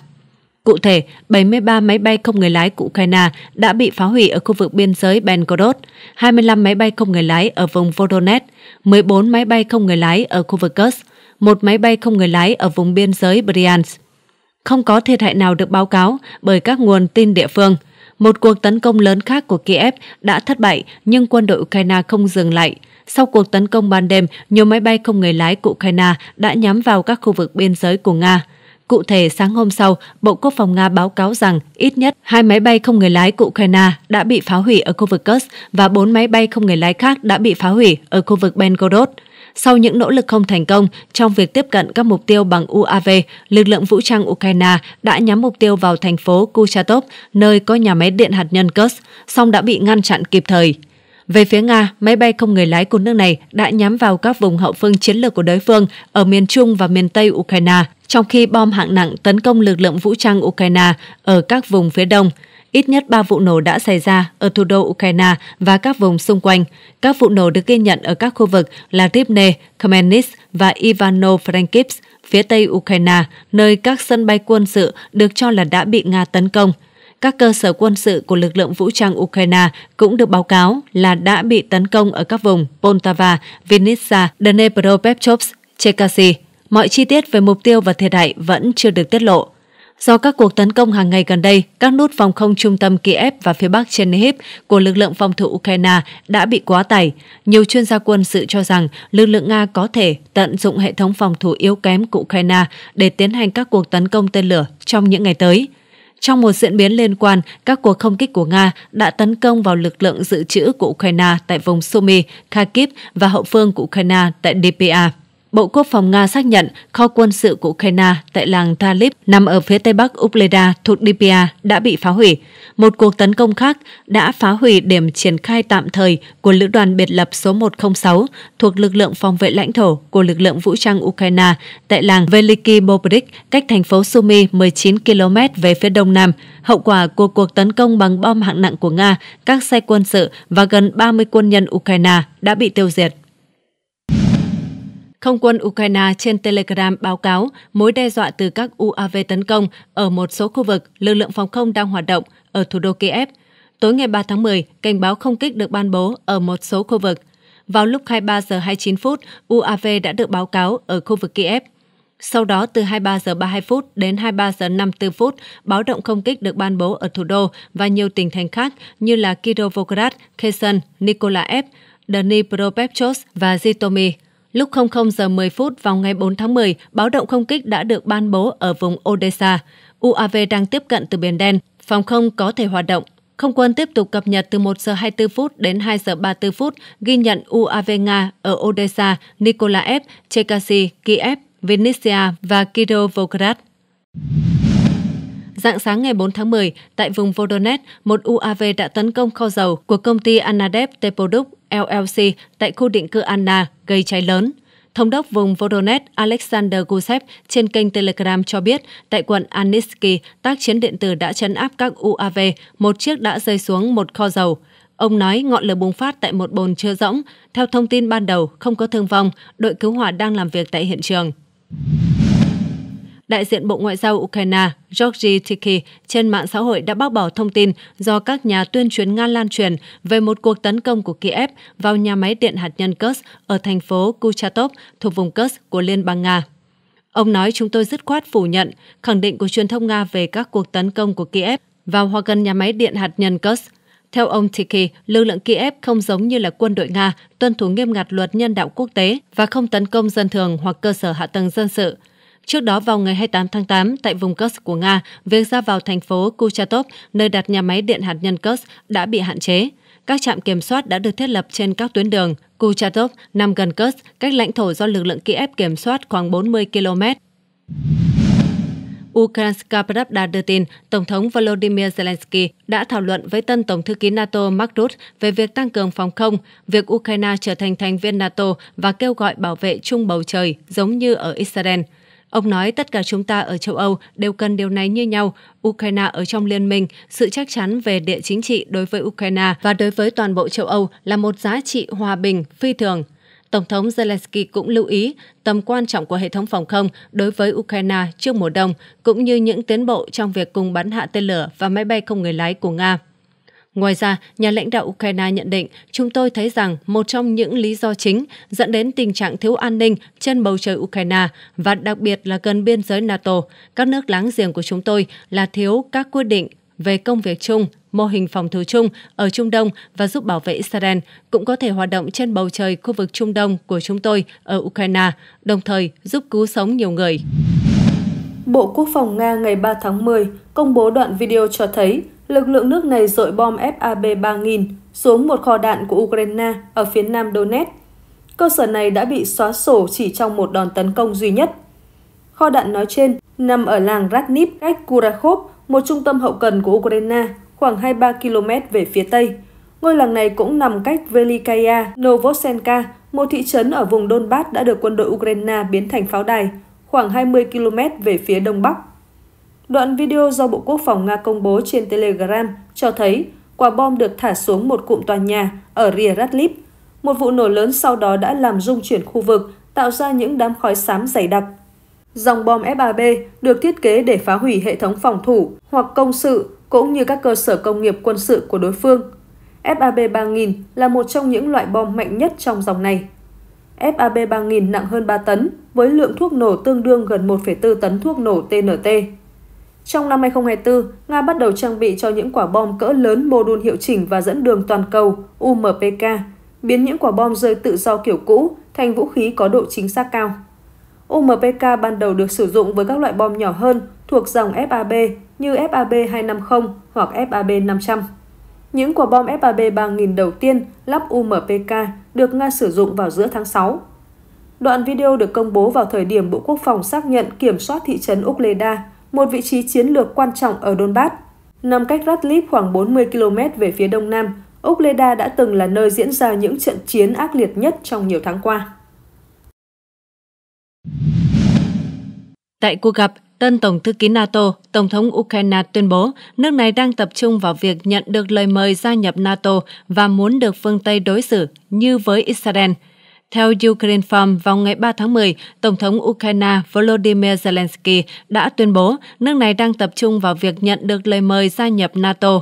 Cụ thể, 73 máy bay không người lái của Ukraine đã bị phá hủy ở khu vực biên giới Belgorod, 25 máy bay không người lái ở vùng Voronezh, 14 máy bay không người lái ở khu vực Kursk, một máy bay không người lái ở vùng biên giới Bryansk. Không có thiệt hại nào được báo cáo bởi các nguồn tin địa phương – một cuộc tấn công lớn khác của Kiev đã thất bại nhưng quân đội Ukraine không dừng lại. Sau cuộc tấn công ban đêm, nhiều máy bay không người lái của Ukraine đã nhắm vào các khu vực biên giới của Nga. Cụ thể, sáng hôm sau, Bộ Quốc phòng Nga báo cáo rằng ít nhất hai máy bay không người lái của Ukraine đã bị phá hủy ở khu vực Kursk và bốn máy bay không người lái khác đã bị phá hủy ở khu vực Belgorod sau những nỗ lực không thành công trong việc tiếp cận các mục tiêu bằng UAV, lực lượng vũ trang Ukraine đã nhắm mục tiêu vào thành phố Kuchatov, nơi có nhà máy điện hạt nhân Kursk, song đã bị ngăn chặn kịp thời. Về phía Nga, máy bay không người lái của nước này đã nhắm vào các vùng hậu phương chiến lược của đối phương ở miền Trung và miền Tây Ukraine, trong khi bom hạng nặng tấn công lực lượng vũ trang Ukraine ở các vùng phía Đông. Ít nhất 3 vụ nổ đã xảy ra ở thủ đô Ukraine và các vùng xung quanh. Các vụ nổ được ghi nhận ở các khu vực là Rivne, Kamenis và Ivano-Frankivsk, phía tây Ukraine, nơi các sân bay quân sự được cho là đã bị Nga tấn công. Các cơ sở quân sự của lực lượng vũ trang Ukraine cũng được báo cáo là đã bị tấn công ở các vùng Poltava, Vinnytsia, Dnepropetrovsk, Chekasy. Mọi chi tiết về mục tiêu và thiệt hại vẫn chưa được tiết lộ. Do các cuộc tấn công hàng ngày gần đây, các nút phòng không trung tâm Kiev và phía bắc Chernihiv của lực lượng phòng thủ Ukraine đã bị quá tải, nhiều chuyên gia quân sự cho rằng lực lượng Nga có thể tận dụng hệ thống phòng thủ yếu kém của Ukraine để tiến hành các cuộc tấn công tên lửa trong những ngày tới. Trong một diễn biến liên quan, các cuộc không kích của Nga đã tấn công vào lực lượng dự trữ của Ukraine tại vùng Sumy, Kharkiv và hậu phương của Ukraine tại DPA. Bộ Quốc phòng Nga xác nhận kho quân sự của Ukraine tại làng Talib nằm ở phía tây bắc Ubleda thuộc Libya đã bị phá hủy. Một cuộc tấn công khác đã phá hủy điểm triển khai tạm thời của Lữ đoàn biệt lập số 106 thuộc lực lượng phòng vệ lãnh thổ của lực lượng vũ trang Ukraine tại làng Veliki Bobrik cách thành phố Sumy 19 km về phía đông nam. Hậu quả của cuộc tấn công bằng bom hạng nặng của Nga, các xe quân sự và gần 30 quân nhân Ukraine đã bị tiêu diệt. Không quân Ukraine trên Telegram báo cáo mối đe dọa từ các UAV tấn công ở một số khu vực lực lượng phòng không đang hoạt động ở thủ đô Kiev. Tối ngày 3 tháng 10, cảnh báo không kích được ban bố ở một số khu vực. Vào lúc 23 giờ 29 phút, UAV đã được báo cáo ở khu vực Kiev. Sau đó từ 23 giờ 32 phút đến 23 giờ 54 phút, báo động không kích được ban bố ở thủ đô và nhiều tỉnh thành khác như là Kirovograd, Kherson, Nikolaev, Dnipropetrovsk và Zhytomyr. Lúc 00 giờ 10 phút vào ngày 4 tháng 10, báo động không kích đã được ban bố ở vùng Odessa. UAV đang tiếp cận từ Biển Đen, phòng không có thể hoạt động. Không quân tiếp tục cập nhật từ 1 giờ 24 phút đến 2 giờ 34 phút ghi nhận UAV Nga ở Odessa, Nikolaev, Chekasi, Kiev, Vinnytsia và Kirovograd. Dạng sáng ngày 4 tháng 10, tại vùng Vodonet, một UAV đã tấn công kho dầu của công ty Anadep Tepoduc LLC tại khu định cư Anna gây cháy lớn. Thống đốc vùng Voronezh Alexander Gusev trên kênh Telegram cho biết tại quận Anitsky, tác chiến điện tử đã chấn áp các UAV, một chiếc đã rơi xuống một kho dầu. Ông nói ngọn lửa bùng phát tại một bồn chứa rỗng. Theo thông tin ban đầu, không có thương vong, đội cứu hỏa đang làm việc tại hiện trường đại diện Bộ Ngoại giao Ukraine Georgy Tiki trên mạng xã hội đã bác bỏ thông tin do các nhà tuyên truyền Nga lan truyền về một cuộc tấn công của Kiev vào nhà máy điện hạt nhân Kursk ở thành phố Kuchatov thuộc vùng Kursk của Liên bang Nga. Ông nói chúng tôi dứt khoát phủ nhận khẳng định của truyền thông Nga về các cuộc tấn công của Kiev vào hoặc gần nhà máy điện hạt nhân Kursk. Theo ông Tiki, lực lượng Kiev không giống như là quân đội Nga tuân thủ nghiêm ngặt luật nhân đạo quốc tế và không tấn công dân thường hoặc cơ sở hạ tầng dân sự. Trước đó vào ngày 28 tháng 8, tại vùng Kursk của Nga, việc ra vào thành phố Kuchatov, nơi đặt nhà máy điện hạt nhân Kursk, đã bị hạn chế. Các trạm kiểm soát đã được thiết lập trên các tuyến đường. Kuchatov nằm gần Kursk, cách lãnh thổ do lực lượng Kiev kiểm soát khoảng 40 km. Ukrainska Pravda đưa tin, Tổng thống Volodymyr Zelensky đã thảo luận với tân Tổng thư ký NATO Mark Rutte về việc tăng cường phòng không, việc Ukraine trở thành thành viên NATO và kêu gọi bảo vệ chung bầu trời giống như ở Israel. Ông nói tất cả chúng ta ở châu Âu đều cần điều này như nhau. Ukraine ở trong liên minh, sự chắc chắn về địa chính trị đối với Ukraine và đối với toàn bộ châu Âu là một giá trị hòa bình, phi thường. Tổng thống Zelensky cũng lưu ý tầm quan trọng của hệ thống phòng không đối với Ukraine trước mùa đông, cũng như những tiến bộ trong việc cùng bắn hạ tên lửa và máy bay không người lái của Nga. Ngoài ra, nhà lãnh đạo Ukraine nhận định chúng tôi thấy rằng một trong những lý do chính dẫn đến tình trạng thiếu an ninh trên bầu trời Ukraine và đặc biệt là gần biên giới NATO, các nước láng giềng của chúng tôi là thiếu các quyết định về công việc chung, mô hình phòng thủ chung ở Trung Đông và giúp bảo vệ Israel cũng có thể hoạt động trên bầu trời khu vực Trung Đông của chúng tôi ở Ukraine, đồng thời giúp cứu sống nhiều người. Bộ Quốc phòng Nga ngày 3 tháng 10 công bố đoạn video cho thấy lực lượng nước này dội bom FAB-3000 xuống một kho đạn của Ukraine ở phía nam Donetsk. Cơ sở này đã bị xóa sổ chỉ trong một đòn tấn công duy nhất. Kho đạn nói trên nằm ở làng Ratnip cách Kurakhov, một trung tâm hậu cần của Ukraine, khoảng 23 km về phía tây. Ngôi làng này cũng nằm cách Velikaya Novosenka, một thị trấn ở vùng Donbass đã được quân đội Ukraine biến thành pháo đài, khoảng 20 km về phía đông bắc. Đoạn video do Bộ Quốc phòng Nga công bố trên Telegram cho thấy quả bom được thả xuống một cụm tòa nhà ở Riyadh Radlib. Một vụ nổ lớn sau đó đã làm rung chuyển khu vực, tạo ra những đám khói xám dày đặc. Dòng bom FAB được thiết kế để phá hủy hệ thống phòng thủ hoặc công sự cũng như các cơ sở công nghiệp quân sự của đối phương. FAB 3000 là một trong những loại bom mạnh nhất trong dòng này. FAB 3000 nặng hơn 3 tấn với lượng thuốc nổ tương đương gần 1,4 tấn thuốc nổ TNT. Trong năm 2024, Nga bắt đầu trang bị cho những quả bom cỡ lớn mô đun hiệu chỉnh và dẫn đường toàn cầu UMPK, biến những quả bom rơi tự do kiểu cũ thành vũ khí có độ chính xác cao. UMPK ban đầu được sử dụng với các loại bom nhỏ hơn thuộc dòng FAB như FAB-250 hoặc FAB-500. Những quả bom FAB-3000 đầu tiên lắp UMPK được Nga sử dụng vào giữa tháng 6. Đoạn video được công bố vào thời điểm Bộ Quốc phòng xác nhận kiểm soát thị trấn Ukleda một vị trí chiến lược quan trọng ở Donbass. Nằm cách Radlib khoảng 40 km về phía đông nam, Okleda đã từng là nơi diễn ra những trận chiến ác liệt nhất trong nhiều tháng qua. Tại cuộc gặp, Tân Tổng thư ký NATO, Tổng thống Ukraine tuyên bố nước này đang tập trung vào việc nhận được lời mời gia nhập NATO và muốn được phương Tây đối xử như với Israel – theo Ukraine Farm, vào ngày 3 tháng 10, Tổng thống Ukraine Volodymyr Zelensky đã tuyên bố nước này đang tập trung vào việc nhận được lời mời gia nhập NATO.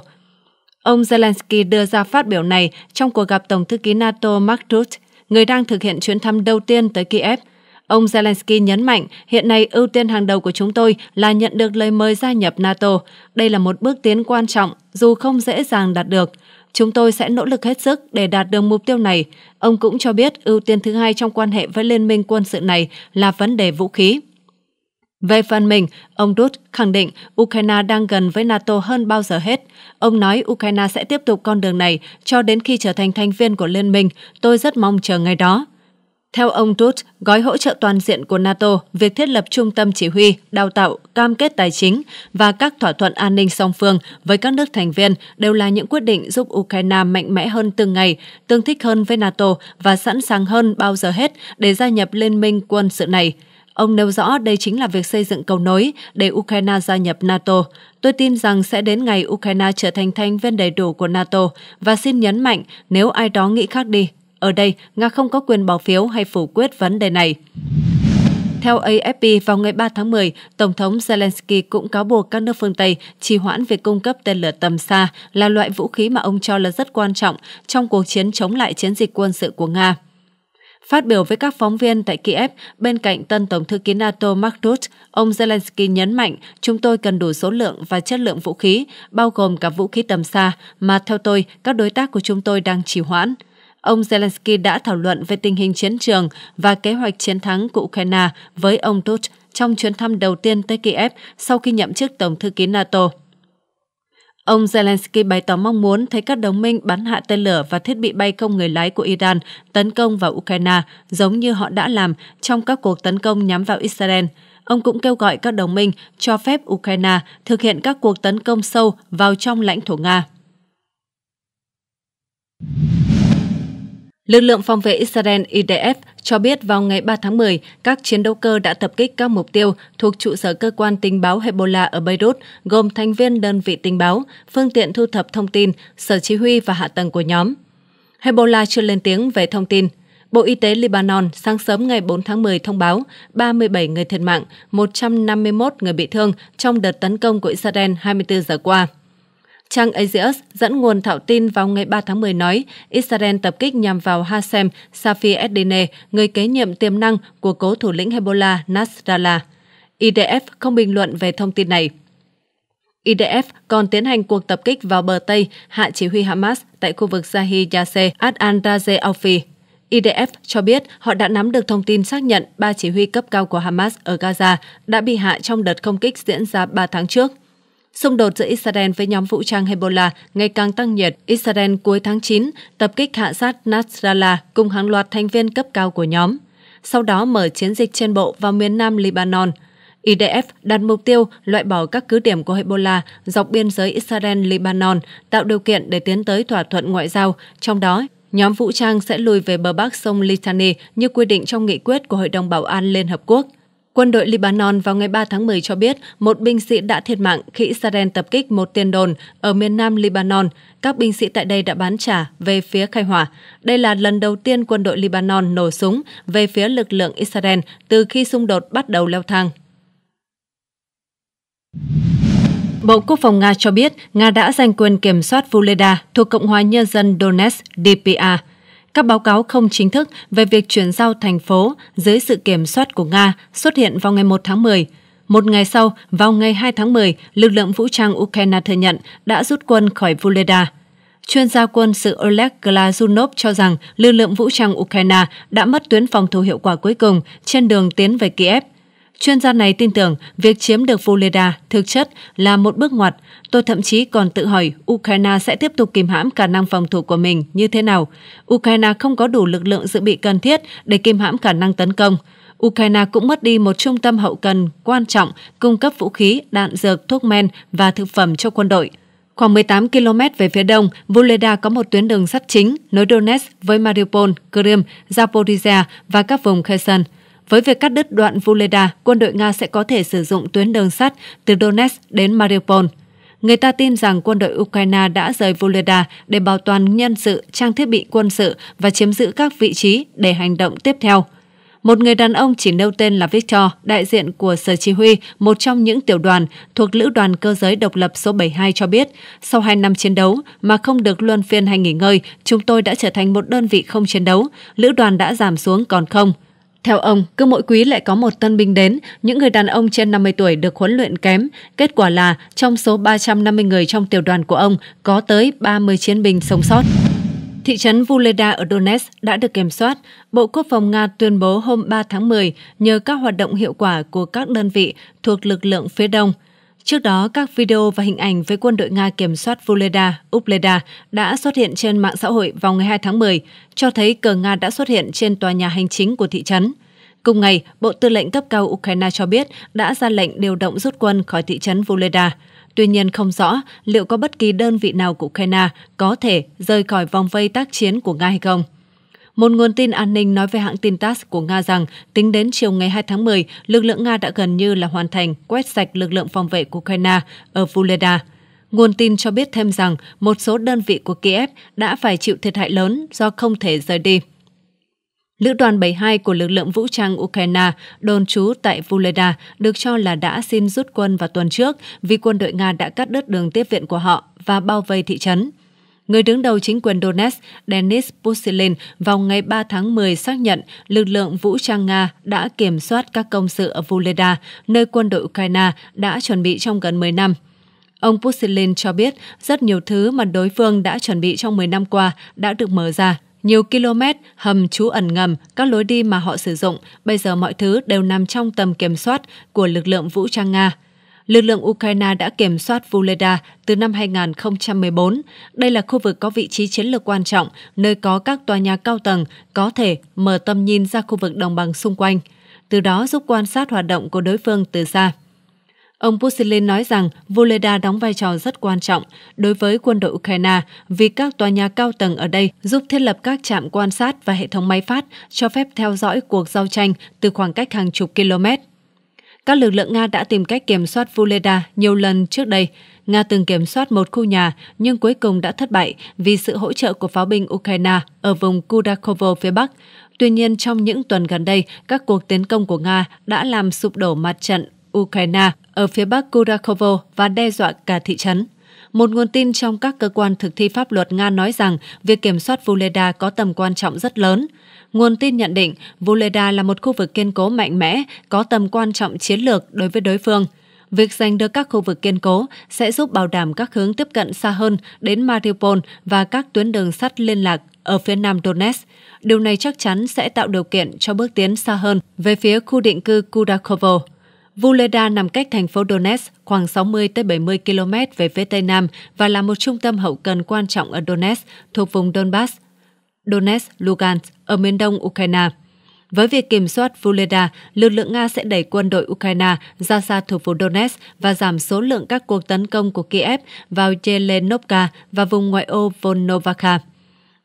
Ông Zelensky đưa ra phát biểu này trong cuộc gặp Tổng thư ký NATO Mark Rutte, người đang thực hiện chuyến thăm đầu tiên tới Kiev. Ông Zelensky nhấn mạnh, hiện nay ưu tiên hàng đầu của chúng tôi là nhận được lời mời gia nhập NATO. Đây là một bước tiến quan trọng, dù không dễ dàng đạt được – Chúng tôi sẽ nỗ lực hết sức để đạt được mục tiêu này. Ông cũng cho biết ưu tiên thứ hai trong quan hệ với liên minh quân sự này là vấn đề vũ khí. Về phần mình, ông Dut khẳng định Ukraine đang gần với NATO hơn bao giờ hết. Ông nói Ukraine sẽ tiếp tục con đường này cho đến khi trở thành thành viên của liên minh. Tôi rất mong chờ ngày đó. Theo ông Tut, gói hỗ trợ toàn diện của NATO, việc thiết lập trung tâm chỉ huy, đào tạo, cam kết tài chính và các thỏa thuận an ninh song phương với các nước thành viên đều là những quyết định giúp Ukraine mạnh mẽ hơn từng ngày, tương thích hơn với NATO và sẵn sàng hơn bao giờ hết để gia nhập liên minh quân sự này. Ông nêu rõ đây chính là việc xây dựng cầu nối để Ukraine gia nhập NATO. Tôi tin rằng sẽ đến ngày Ukraine trở thành thành viên đầy đủ của NATO và xin nhấn mạnh nếu ai đó nghĩ khác đi ở đây, Nga không có quyền bỏ phiếu hay phủ quyết vấn đề này. Theo AFP, vào ngày 3 tháng 10, Tổng thống Zelensky cũng cáo buộc các nước phương Tây trì hoãn việc cung cấp tên lửa tầm xa là loại vũ khí mà ông cho là rất quan trọng trong cuộc chiến chống lại chiến dịch quân sự của Nga. Phát biểu với các phóng viên tại Kiev, bên cạnh tân Tổng thư ký NATO Mark Rutte, ông Zelensky nhấn mạnh chúng tôi cần đủ số lượng và chất lượng vũ khí, bao gồm cả vũ khí tầm xa, mà theo tôi, các đối tác của chúng tôi đang trì hoãn. Ông Zelensky đã thảo luận về tình hình chiến trường và kế hoạch chiến thắng của Ukraine với ông Tusk trong chuyến thăm đầu tiên tới Kiev sau khi nhậm chức Tổng thư ký NATO. Ông Zelensky bày tỏ mong muốn thấy các đồng minh bắn hạ tên lửa và thiết bị bay không người lái của Iran tấn công vào Ukraine, giống như họ đã làm trong các cuộc tấn công nhắm vào Israel. Ông cũng kêu gọi các đồng minh cho phép Ukraine thực hiện các cuộc tấn công sâu vào trong lãnh thổ Nga. Lực lượng phòng vệ Israel IDF cho biết vào ngày 3 tháng 10, các chiến đấu cơ đã tập kích các mục tiêu thuộc trụ sở cơ quan tình báo Hezbollah ở Beirut, gồm thành viên đơn vị tình báo, phương tiện thu thập thông tin, sở chỉ huy và hạ tầng của nhóm. Hezbollah chưa lên tiếng về thông tin. Bộ Y tế Lebanon sáng sớm ngày 4 tháng 10 thông báo 37 người thiệt mạng, 151 người bị thương trong đợt tấn công của Israel 24 giờ qua. Trang Axios dẫn nguồn thạo tin vào ngày 3 tháng 10 nói Israel tập kích nhằm vào Hashem Safi Eddine, người kế nhiệm tiềm năng của cố thủ lĩnh Hezbollah Nasrallah. IDF không bình luận về thông tin này. IDF còn tiến hành cuộc tập kích vào bờ Tây hạ chỉ huy Hamas tại khu vực Zahi Yase Ad al Raze Al Phi. IDF cho biết họ đã nắm được thông tin xác nhận ba chỉ huy cấp cao của Hamas ở Gaza đã bị hạ trong đợt không kích diễn ra 3 tháng trước. Xung đột giữa Israel với nhóm vũ trang Hezbollah ngày càng tăng nhiệt. Israel cuối tháng 9 tập kích hạ sát Nasrallah cùng hàng loạt thành viên cấp cao của nhóm, sau đó mở chiến dịch trên bộ vào miền nam Lebanon. IDF đặt mục tiêu loại bỏ các cứ điểm của Hezbollah dọc biên giới Israel-Lebanon, tạo điều kiện để tiến tới thỏa thuận ngoại giao, trong đó nhóm vũ trang sẽ lùi về bờ bắc sông Litani như quy định trong nghị quyết của Hội đồng Bảo an Liên Hợp Quốc – Quân đội Lebanon vào ngày 3 tháng 10 cho biết một binh sĩ đã thiệt mạng khi Israel tập kích một tiền đồn ở miền nam Lebanon. Các binh sĩ tại đây đã bán trả về phía khai hỏa. Đây là lần đầu tiên quân đội Lebanon nổ súng về phía lực lượng Israel từ khi xung đột bắt đầu leo thang. Bộ Quốc phòng Nga cho biết Nga đã giành quyền kiểm soát Vuleda thuộc Cộng hòa Nhân dân Donetsk DPA – các báo cáo không chính thức về việc chuyển giao thành phố dưới sự kiểm soát của Nga xuất hiện vào ngày 1 tháng 10. Một ngày sau, vào ngày 2 tháng 10, lực lượng vũ trang Ukraine thừa nhận đã rút quân khỏi Vuleda. Chuyên gia quân sự Oleg Glazunov cho rằng lực lượng vũ trang Ukraine đã mất tuyến phòng thủ hiệu quả cuối cùng trên đường tiến về Kiev. Chuyên gia này tin tưởng việc chiếm được Voleda thực chất là một bước ngoặt. Tôi thậm chí còn tự hỏi Ukraine sẽ tiếp tục kìm hãm khả năng phòng thủ của mình như thế nào. Ukraine không có đủ lực lượng dự bị cần thiết để kìm hãm khả năng tấn công. Ukraine cũng mất đi một trung tâm hậu cần quan trọng cung cấp vũ khí, đạn dược, thuốc men và thực phẩm cho quân đội. Khoảng 18 km về phía đông, Voleda có một tuyến đường sắt chính nối Donetsk với Mariupol, Crimea, Zaporizhia và các vùng Kherson. Với việc cắt đứt đoạn Vuleda, quân đội Nga sẽ có thể sử dụng tuyến đường sắt từ Donetsk đến Mariupol. Người ta tin rằng quân đội Ukraine đã rời Voleda để bảo toàn nhân sự, trang thiết bị quân sự và chiếm giữ các vị trí để hành động tiếp theo. Một người đàn ông chỉ nêu tên là Victor, đại diện của Sở Chỉ huy, một trong những tiểu đoàn thuộc Lữ đoàn Cơ giới Độc lập số 72 cho biết, sau 2 năm chiến đấu mà không được luân phiên hay nghỉ ngơi, chúng tôi đã trở thành một đơn vị không chiến đấu, Lữ đoàn đã giảm xuống còn không. Theo ông, cứ mỗi quý lại có một tân binh đến, những người đàn ông trên 50 tuổi được huấn luyện kém. Kết quả là trong số 350 người trong tiểu đoàn của ông có tới 30 chiến binh sống sót. Thị trấn Vuleda ở Donetsk đã được kiểm soát. Bộ Quốc phòng Nga tuyên bố hôm 3 tháng 10 nhờ các hoạt động hiệu quả của các đơn vị thuộc lực lượng phía đông – Trước đó, các video và hình ảnh với quân đội Nga kiểm soát Voleda, Upleda đã xuất hiện trên mạng xã hội vào ngày 2 tháng 10, cho thấy cờ Nga đã xuất hiện trên tòa nhà hành chính của thị trấn. Cùng ngày, Bộ Tư lệnh cấp cao Ukraine cho biết đã ra lệnh điều động rút quân khỏi thị trấn Voleda. Tuy nhiên không rõ liệu có bất kỳ đơn vị nào của Ukraine có thể rời khỏi vòng vây tác chiến của Nga hay không. Một nguồn tin an ninh nói với hãng tin TASS của Nga rằng tính đến chiều ngày 2 tháng 10, lực lượng Nga đã gần như là hoàn thành quét sạch lực lượng phòng vệ của Ukraine ở Vuleda. Nguồn tin cho biết thêm rằng một số đơn vị của Kiev đã phải chịu thiệt hại lớn do không thể rời đi. Lữ đoàn 72 của lực lượng vũ trang Ukraine đồn trú tại Vuleda được cho là đã xin rút quân vào tuần trước vì quân đội Nga đã cắt đứt đường tiếp viện của họ và bao vây thị trấn. Người đứng đầu chính quyền Donetsk Denis Pushilin vào ngày 3 tháng 10 xác nhận lực lượng vũ trang Nga đã kiểm soát các công sự ở Vuleda, nơi quân đội Ukraine đã chuẩn bị trong gần 10 năm. Ông Pushilin cho biết rất nhiều thứ mà đối phương đã chuẩn bị trong 10 năm qua đã được mở ra. Nhiều km, hầm trú ẩn ngầm, các lối đi mà họ sử dụng, bây giờ mọi thứ đều nằm trong tầm kiểm soát của lực lượng vũ trang Nga lực lượng Ukraine đã kiểm soát Vuleda từ năm 2014. Đây là khu vực có vị trí chiến lược quan trọng, nơi có các tòa nhà cao tầng có thể mở tầm nhìn ra khu vực đồng bằng xung quanh, từ đó giúp quan sát hoạt động của đối phương từ xa. Ông Pusilin nói rằng Voleda đóng vai trò rất quan trọng đối với quân đội Ukraine vì các tòa nhà cao tầng ở đây giúp thiết lập các trạm quan sát và hệ thống máy phát cho phép theo dõi cuộc giao tranh từ khoảng cách hàng chục km. Các lực lượng Nga đã tìm cách kiểm soát Vuleda nhiều lần trước đây. Nga từng kiểm soát một khu nhà nhưng cuối cùng đã thất bại vì sự hỗ trợ của pháo binh Ukraine ở vùng Kudakovo phía Bắc. Tuy nhiên, trong những tuần gần đây, các cuộc tiến công của Nga đã làm sụp đổ mặt trận Ukraine ở phía bắc Kudakovo và đe dọa cả thị trấn. Một nguồn tin trong các cơ quan thực thi pháp luật Nga nói rằng việc kiểm soát Vuleda có tầm quan trọng rất lớn – Nguồn tin nhận định Vuleda là một khu vực kiên cố mạnh mẽ, có tầm quan trọng chiến lược đối với đối phương. Việc giành được các khu vực kiên cố sẽ giúp bảo đảm các hướng tiếp cận xa hơn đến Mariupol và các tuyến đường sắt liên lạc ở phía nam Donetsk. Điều này chắc chắn sẽ tạo điều kiện cho bước tiến xa hơn về phía khu định cư Kudakovo. Vuleda nằm cách thành phố Donetsk khoảng 60-70 km về phía Tây Nam và là một trung tâm hậu cần quan trọng ở Donetsk thuộc vùng Donbass. Donetsk, Lugansk ở miền đông Ukraine. Với việc kiểm soát Vuleda, lực lượng Nga sẽ đẩy quân đội Ukraine ra xa thủ phủ Donetsk và giảm số lượng các cuộc tấn công của Kiev vào Yelenovka và vùng ngoại ô Volnovakha.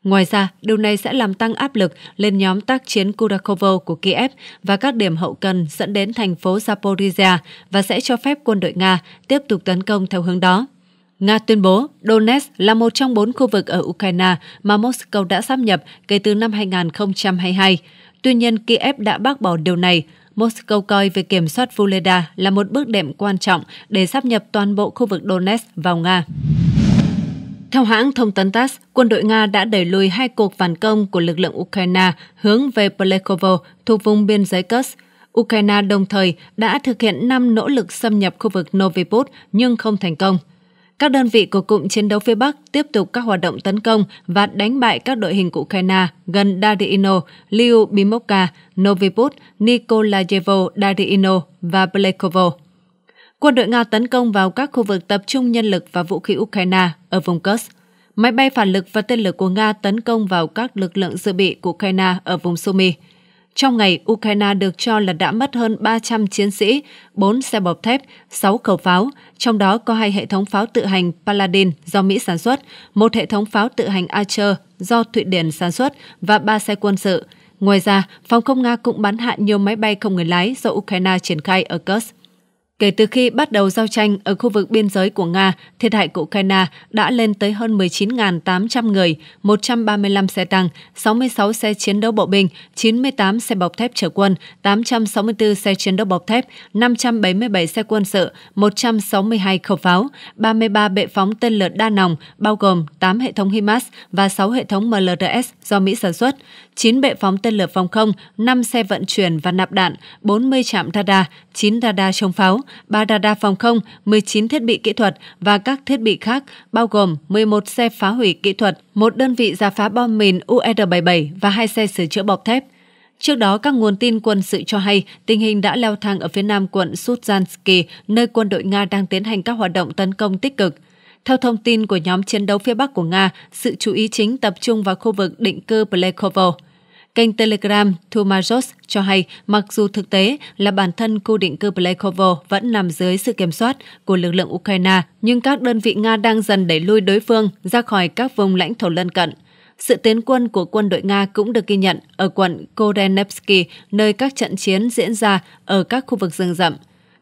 Ngoài ra, điều này sẽ làm tăng áp lực lên nhóm tác chiến Kurakovo của Kiev và các điểm hậu cần dẫn đến thành phố Zaporizhia và sẽ cho phép quân đội Nga tiếp tục tấn công theo hướng đó. Nga tuyên bố Donetsk là một trong bốn khu vực ở Ukraine mà Moscow đã sáp nhập kể từ năm 2022. Tuy nhiên, Kiev đã bác bỏ điều này. Moscow coi việc kiểm soát Vuleda là một bước đệm quan trọng để sáp nhập toàn bộ khu vực Donetsk vào Nga. Theo hãng thông tấn TASS, quân đội Nga đã đẩy lùi hai cuộc phản công của lực lượng Ukraine hướng về Plekovo thuộc vùng biên giới Kursk. Ukraine đồng thời đã thực hiện 5 nỗ lực xâm nhập khu vực Noviput nhưng không thành công. Các đơn vị của cụm chiến đấu phía Bắc tiếp tục các hoạt động tấn công và đánh bại các đội hình của Ukraine gần Dardino, Lyubimovka, Noviput, Nikolayevo, Dardino và Plekovo. Quân đội Nga tấn công vào các khu vực tập trung nhân lực và vũ khí Ukraine ở vùng Kursk. Máy bay phản lực và tên lửa của Nga tấn công vào các lực lượng dự bị của Ukraine ở vùng Sumy. Trong ngày, Ukraine được cho là đã mất hơn 300 chiến sĩ, 4 xe bọc thép, 6 khẩu pháo, trong đó có hai hệ thống pháo tự hành Paladin do Mỹ sản xuất, một hệ thống pháo tự hành Archer do Thụy Điển sản xuất và ba xe quân sự. Ngoài ra, phòng không Nga cũng bắn hạ nhiều máy bay không người lái do Ukraine triển khai ở Kursk. Kể từ khi bắt đầu giao tranh ở khu vực biên giới của Nga, thiệt hại của Ukraine đã lên tới hơn 19.800 người, 135 xe tăng, 66 xe chiến đấu bộ binh, 98 xe bọc thép chở quân, 864 xe chiến đấu bọc thép, 577 xe quân sự, 162 khẩu pháo, 33 bệ phóng tên lửa đa nòng, bao gồm 8 hệ thống HIMARS và 6 hệ thống MLRS do Mỹ sản xuất, 9 bệ phóng tên lửa phòng không, 5 xe vận chuyển và nạp đạn, 40 trạm radar, 9 radar chống pháo, 3 radar phòng không, 19 thiết bị kỹ thuật và các thiết bị khác, bao gồm 11 xe phá hủy kỹ thuật, một đơn vị giả phá bom mìn UR-77 và hai xe sửa chữa bọc thép. Trước đó, các nguồn tin quân sự cho hay tình hình đã leo thang ở phía nam quận Sudzhansky, nơi quân đội Nga đang tiến hành các hoạt động tấn công tích cực. Theo thông tin của nhóm chiến đấu phía Bắc của Nga, sự chú ý chính tập trung vào khu vực định cư Plekovo. Kênh Telegram Thumajos cho hay mặc dù thực tế là bản thân khu định cư Blaikovo vẫn nằm dưới sự kiểm soát của lực lượng Ukraine, nhưng các đơn vị Nga đang dần đẩy lui đối phương ra khỏi các vùng lãnh thổ lân cận. Sự tiến quân của quân đội Nga cũng được ghi nhận ở quận Korenevsky, nơi các trận chiến diễn ra ở các khu vực rừng rậm.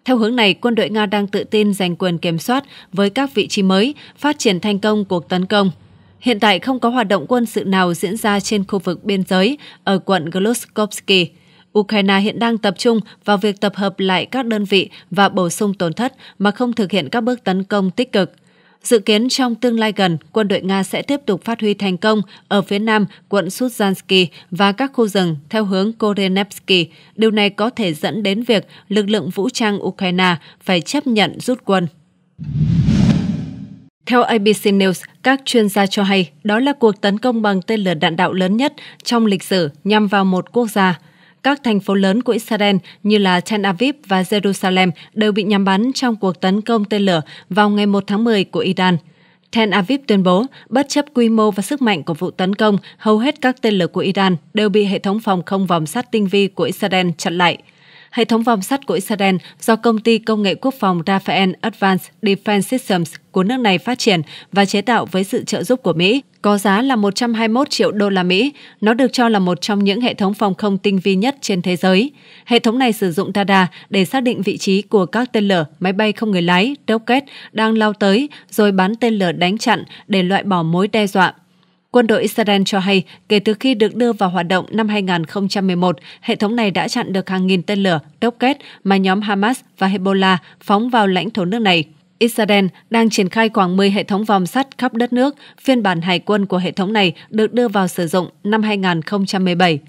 Theo hướng này, quân đội Nga đang tự tin giành quyền kiểm soát với các vị trí mới, phát triển thành công cuộc tấn công – Hiện tại không có hoạt động quân sự nào diễn ra trên khu vực biên giới ở quận Gloskovsky. Ukraine hiện đang tập trung vào việc tập hợp lại các đơn vị và bổ sung tổn thất mà không thực hiện các bước tấn công tích cực. Dự kiến trong tương lai gần, quân đội Nga sẽ tiếp tục phát huy thành công ở phía nam quận Suzhansky và các khu rừng theo hướng Korenevsky. Điều này có thể dẫn đến việc lực lượng vũ trang Ukraine phải chấp nhận rút quân. Theo ABC News, các chuyên gia cho hay đó là cuộc tấn công bằng tên lửa đạn đạo lớn nhất trong lịch sử nhằm vào một quốc gia. Các thành phố lớn của Israel như là Tel Aviv và Jerusalem đều bị nhắm bắn trong cuộc tấn công tên lửa vào ngày 1 tháng 10 của Iran. Tel Aviv tuyên bố, bất chấp quy mô và sức mạnh của vụ tấn công, hầu hết các tên lửa của Iran đều bị hệ thống phòng không vòng sát tinh vi của Israel chặn lại – Hệ thống vòng sắt của Israel do công ty công nghệ quốc phòng Rafael Advanced Defense Systems của nước này phát triển và chế tạo với sự trợ giúp của Mỹ, có giá là 121 triệu đô la Mỹ. Nó được cho là một trong những hệ thống phòng không tinh vi nhất trên thế giới. Hệ thống này sử dụng radar để xác định vị trí của các tên lửa, máy bay không người lái, rocket đang lao tới rồi bắn tên lửa đánh chặn để loại bỏ mối đe dọa Quân đội Israel cho hay, kể từ khi được đưa vào hoạt động năm 2011, hệ thống này đã chặn được hàng nghìn tên lửa, tốc kết mà nhóm Hamas và Hezbollah phóng vào lãnh thổ nước này. Israel đang triển khai khoảng 10 hệ thống vòng sắt khắp đất nước. Phiên bản hải quân của hệ thống này được đưa vào sử dụng năm 2017.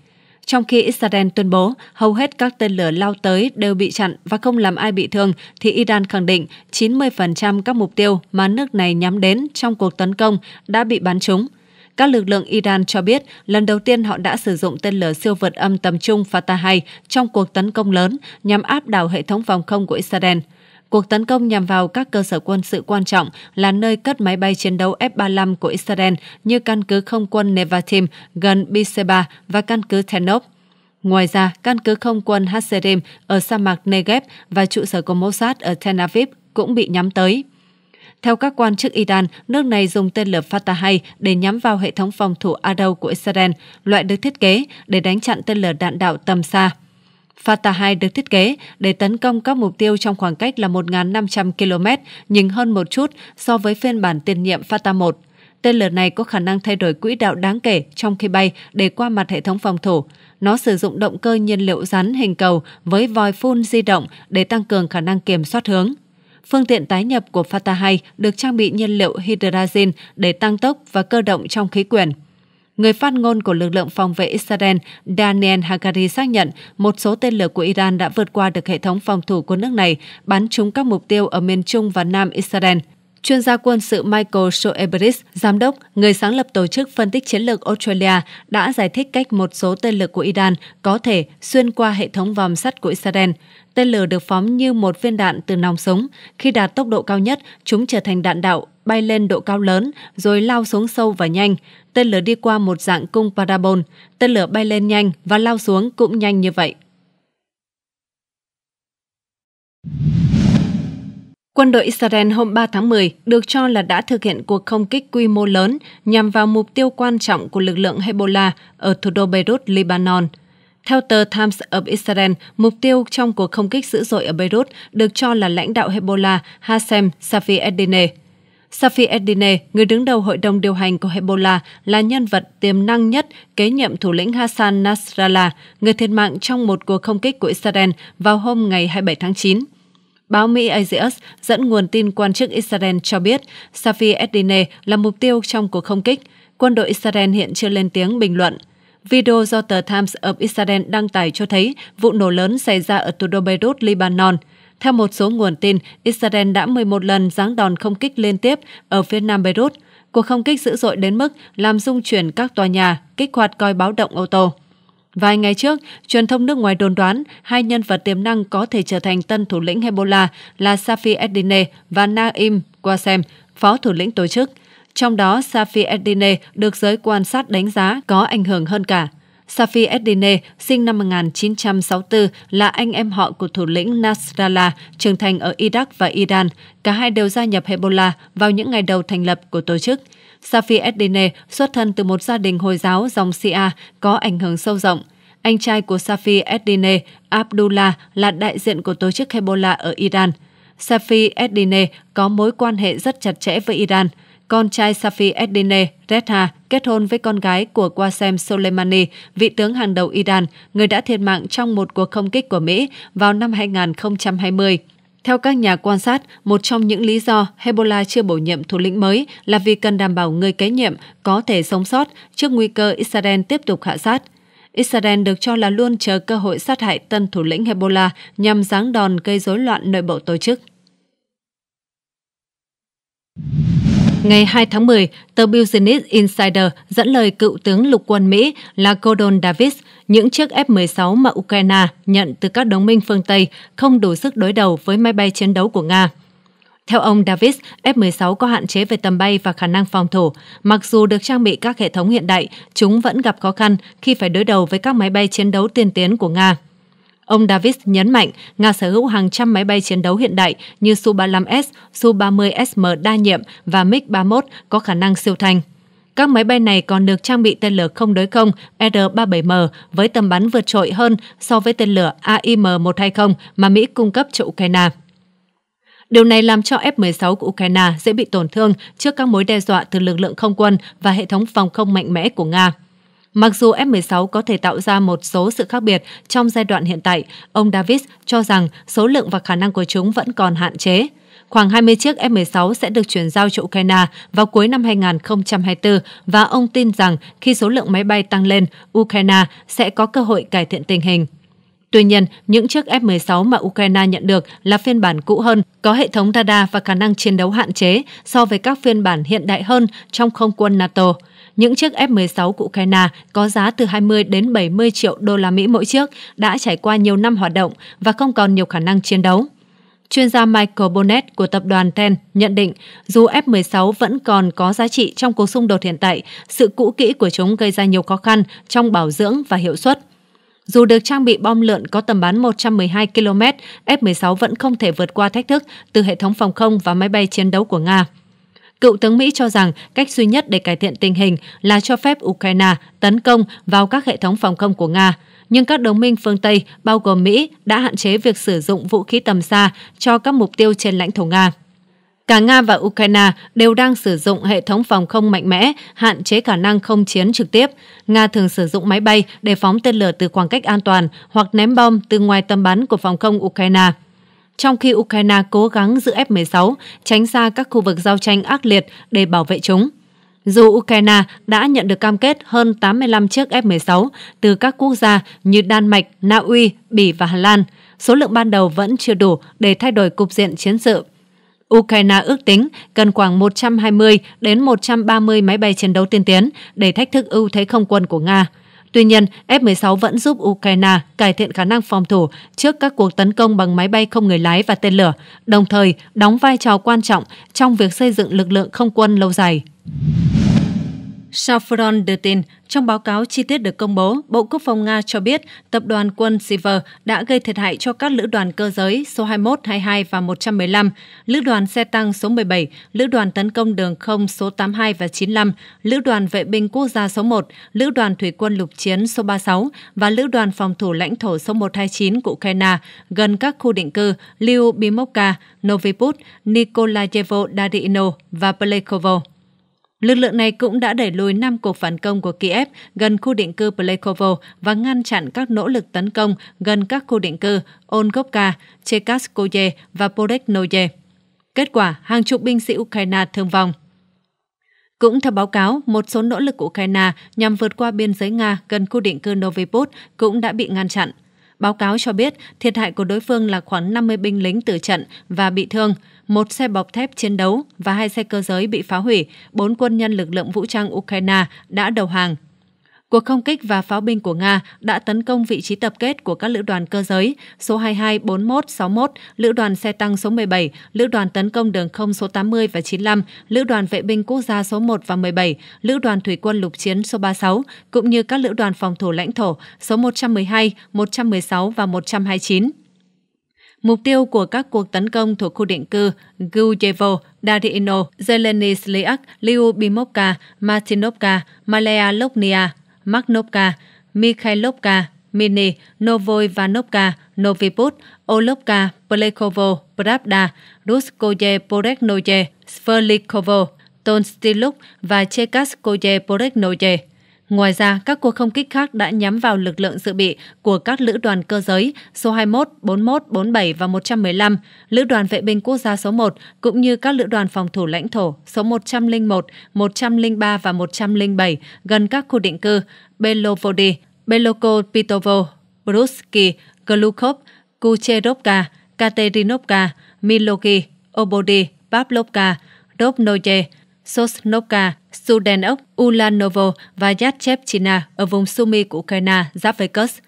Trong khi Israel tuyên bố hầu hết các tên lửa lao tới đều bị chặn và không làm ai bị thương, thì Iran khẳng định 90% các mục tiêu mà nước này nhắm đến trong cuộc tấn công đã bị bắn trúng – các lực lượng Iran cho biết lần đầu tiên họ đã sử dụng tên lửa siêu vượt âm tầm trung Fatah 2 trong cuộc tấn công lớn nhằm áp đảo hệ thống phòng không của Israel. Cuộc tấn công nhằm vào các cơ sở quân sự quan trọng là nơi cất máy bay chiến đấu F-35 của Israel như căn cứ không quân Nevatim gần Biseba và căn cứ Tenop. Ngoài ra, căn cứ không quân Hasserim ở sa mạc Negev và trụ sở của Mossad ở Tel Aviv cũng bị nhắm tới. Theo các quan chức Iran, nước này dùng tên lửa Fatah để nhắm vào hệ thống phòng thủ Adau của Israel, loại được thiết kế để đánh chặn tên lửa đạn đạo tầm xa. Fatah 2 được thiết kế để tấn công các mục tiêu trong khoảng cách là 1.500 km, nhưng hơn một chút so với phiên bản tiền nhiệm Fatah 1. Tên lửa này có khả năng thay đổi quỹ đạo đáng kể trong khi bay để qua mặt hệ thống phòng thủ. Nó sử dụng động cơ nhiên liệu rắn hình cầu với vòi phun di động để tăng cường khả năng kiểm soát hướng. Phương tiện tái nhập của Fatahai được trang bị nhiên liệu hydrazine để tăng tốc và cơ động trong khí quyển. Người phát ngôn của lực lượng phòng vệ Israel Daniel Hagari xác nhận một số tên lửa của Iran đã vượt qua được hệ thống phòng thủ của nước này, bắn trúng các mục tiêu ở miền Trung và Nam Israel. Chuyên gia quân sự Michael Shoebris, giám đốc, người sáng lập tổ chức phân tích chiến lược Australia, đã giải thích cách một số tên lửa của Iran có thể xuyên qua hệ thống vòm sắt của Israel. Tên lửa được phóng như một viên đạn từ nòng súng. Khi đạt tốc độ cao nhất, chúng trở thành đạn đạo bay lên độ cao lớn rồi lao xuống sâu và nhanh. Tên lửa đi qua một dạng cung parabol. Tên lửa bay lên nhanh và lao xuống cũng nhanh như vậy. Quân đội Israel hôm 3 tháng 10 được cho là đã thực hiện cuộc không kích quy mô lớn nhằm vào mục tiêu quan trọng của lực lượng Hezbollah ở thủ đô Beirut, Lebanon. Theo tờ Times of Israel, mục tiêu trong cuộc không kích dữ dội ở Beirut được cho là lãnh đạo Hezbollah Hassem Safi Eddine. Safi Eddine, người đứng đầu hội đồng điều hành của Hezbollah, là nhân vật tiềm năng nhất kế nhiệm thủ lĩnh Hassan Nasrallah, người thiệt mạng trong một cuộc không kích của Israel vào hôm ngày 27 tháng 9. Báo Mỹ Axios dẫn nguồn tin quan chức Israel cho biết Safi Eddine là mục tiêu trong cuộc không kích. Quân đội Israel hiện chưa lên tiếng bình luận. Video do tờ Times of Israel đăng tải cho thấy vụ nổ lớn xảy ra ở thủ đô Beirut, Lebanon. Theo một số nguồn tin, Israel đã 11 lần giáng đòn không kích liên tiếp ở phía nam Beirut. Cuộc không kích dữ dội đến mức làm rung chuyển các tòa nhà, kích hoạt coi báo động ô tô. Vài ngày trước, truyền thông nước ngoài đồn đoán hai nhân vật tiềm năng có thể trở thành tân thủ lĩnh Hezbollah là Safi Edine và Naim Qasem, phó thủ lĩnh tổ chức. Trong đó, Safi Edine được giới quan sát đánh giá có ảnh hưởng hơn cả. Safi Edine sinh năm 1964, là anh em họ của thủ lĩnh Nasrallah, trưởng thành ở Iraq và Iran. Cả hai đều gia nhập Hezbollah vào những ngày đầu thành lập của tổ chức – Safi Edine xuất thân từ một gia đình Hồi giáo dòng Shia có ảnh hưởng sâu rộng. Anh trai của Safi Edine, Abdullah, là đại diện của tổ chức Hezbollah ở Iran. Safi Edine có mối quan hệ rất chặt chẽ với Iran. Con trai Safi Edine, Redha, kết hôn với con gái của Qasem Soleimani, vị tướng hàng đầu Iran, người đã thiệt mạng trong một cuộc không kích của Mỹ vào năm 2020. Theo các nhà quan sát, một trong những lý do Hezbollah chưa bổ nhiệm thủ lĩnh mới là vì cần đảm bảo người kế nhiệm có thể sống sót trước nguy cơ Israel tiếp tục hạ sát. Israel được cho là luôn chờ cơ hội sát hại tân thủ lĩnh Hezbollah nhằm giáng đòn gây rối loạn nội bộ tổ chức. Ngày 2 tháng 10, tờ Business Insider dẫn lời cựu tướng lục quân Mỹ là Gordon Davis những chiếc F-16 mà Ukraine nhận từ các đồng minh phương Tây không đủ sức đối đầu với máy bay chiến đấu của Nga. Theo ông Davis, F-16 có hạn chế về tầm bay và khả năng phòng thủ. Mặc dù được trang bị các hệ thống hiện đại, chúng vẫn gặp khó khăn khi phải đối đầu với các máy bay chiến đấu tiên tiến của Nga. Ông Davis nhấn mạnh Nga sở hữu hàng trăm máy bay chiến đấu hiện đại như Su-35S, Su-30SM đa nhiệm và MiG-31 có khả năng siêu thanh. Các máy bay này còn được trang bị tên lửa không đối không R-37M với tầm bắn vượt trội hơn so với tên lửa AIM-120 mà Mỹ cung cấp cho Ukraine. Điều này làm cho F-16 của Ukraine dễ bị tổn thương trước các mối đe dọa từ lực lượng không quân và hệ thống phòng không mạnh mẽ của Nga. Mặc dù F-16 có thể tạo ra một số sự khác biệt trong giai đoạn hiện tại, ông Davis cho rằng số lượng và khả năng của chúng vẫn còn hạn chế khoảng 20 chiếc F-16 sẽ được chuyển giao cho Ukraine vào cuối năm 2024 và ông tin rằng khi số lượng máy bay tăng lên, Ukraine sẽ có cơ hội cải thiện tình hình. Tuy nhiên, những chiếc F-16 mà Ukraine nhận được là phiên bản cũ hơn, có hệ thống radar và khả năng chiến đấu hạn chế so với các phiên bản hiện đại hơn trong không quân NATO. Những chiếc F-16 của Ukraine có giá từ 20 đến 70 triệu đô la Mỹ mỗi chiếc đã trải qua nhiều năm hoạt động và không còn nhiều khả năng chiến đấu chuyên gia Michael Bonnet của tập đoàn TEN nhận định dù F-16 vẫn còn có giá trị trong cuộc xung đột hiện tại, sự cũ kỹ của chúng gây ra nhiều khó khăn trong bảo dưỡng và hiệu suất. Dù được trang bị bom lượn có tầm bắn 112 km, F-16 vẫn không thể vượt qua thách thức từ hệ thống phòng không và máy bay chiến đấu của Nga. Cựu tướng Mỹ cho rằng cách duy nhất để cải thiện tình hình là cho phép Ukraine tấn công vào các hệ thống phòng không của Nga – nhưng các đồng minh phương Tây, bao gồm Mỹ, đã hạn chế việc sử dụng vũ khí tầm xa cho các mục tiêu trên lãnh thổ Nga. Cả Nga và Ukraine đều đang sử dụng hệ thống phòng không mạnh mẽ, hạn chế khả năng không chiến trực tiếp. Nga thường sử dụng máy bay để phóng tên lửa từ khoảng cách an toàn hoặc ném bom từ ngoài tầm bắn của phòng không Ukraine. Trong khi Ukraine cố gắng giữ F-16, tránh xa các khu vực giao tranh ác liệt để bảo vệ chúng dù Ukraine đã nhận được cam kết hơn 85 chiếc F-16 từ các quốc gia như Đan Mạch, Na Uy, Bỉ và Hà Lan, số lượng ban đầu vẫn chưa đủ để thay đổi cục diện chiến sự. Ukraine ước tính cần khoảng 120 đến 130 máy bay chiến đấu tiên tiến để thách thức ưu thế không quân của Nga. Tuy nhiên, F-16 vẫn giúp Ukraine cải thiện khả năng phòng thủ trước các cuộc tấn công bằng máy bay không người lái và tên lửa, đồng thời đóng vai trò quan trọng trong việc xây dựng lực lượng không quân lâu dài. Safron tin trong báo cáo chi tiết được công bố, Bộ Quốc phòng Nga cho biết tập đoàn quân Siver đã gây thiệt hại cho các lữ đoàn cơ giới số 21, 22 và 115, lữ đoàn xe tăng số 17, lữ đoàn tấn công đường không số 82 và 95, lữ đoàn vệ binh quốc gia số 1, lữ đoàn thủy quân lục chiến số 36 và lữ đoàn phòng thủ lãnh thổ số 129 của Ukraine gần các khu định cư Lyubimovka, Noviput, Nikolayevo Darino và Plekovo. Lực lượng này cũng đã đẩy lùi 5 cuộc phản công của Kiev gần khu định cư Plekovo và ngăn chặn các nỗ lực tấn công gần các khu định cư Olgovka, Chekaskoye và Poreknoye. Kết quả, hàng chục binh sĩ Ukraine thương vong. Cũng theo báo cáo, một số nỗ lực của Ukraine nhằm vượt qua biên giới Nga gần khu định cư Noviput cũng đã bị ngăn chặn. Báo cáo cho biết thiệt hại của đối phương là khoảng 50 binh lính tử trận và bị thương, một xe bọc thép chiến đấu và hai xe cơ giới bị phá hủy, bốn quân nhân lực lượng vũ trang Ukraine đã đầu hàng Cuộc không kích và pháo binh của Nga đã tấn công vị trí tập kết của các lữ đoàn cơ giới số 22, 41, 61, lữ đoàn xe tăng số 17, lữ đoàn tấn công đường không số 80 và 95, lữ đoàn vệ binh quốc gia số 1 và 17, lữ đoàn thủy quân lục chiến số 36, cũng như các lữ đoàn phòng thủ lãnh thổ số 112, 116 và 129. Mục tiêu của các cuộc tấn công thuộc khu định cư Gujevo, Darino, Zeleny Sliak, Lyubimovka, Martinovka, Malea Loknia, Magnovka, Mikhailovka, Mini, Novoivanovka, Noviput, Olovka, Plekovo, Pravda, Ruskoye Poreknoye, Sverlikovo, Tonstiluk và Chekaskoye Poreknoye. Ngoài ra, các cuộc không kích khác đã nhắm vào lực lượng dự bị của các lữ đoàn cơ giới số 21, 41, 47 và 115, lữ đoàn vệ binh quốc gia số 1 cũng như các lữ đoàn phòng thủ lãnh thổ số 101, 103 và 107 gần các khu định cư Belovody, Beloko Bruski, Glukov, Kucherovka, Katerinovka, Miloki, Obody, Pavlovka, Dobnoye, Sosnovka, Su đèn ốc Ulanovo và Yadchevchina ở vùng Sumy của Ukraine giáp với Kursk.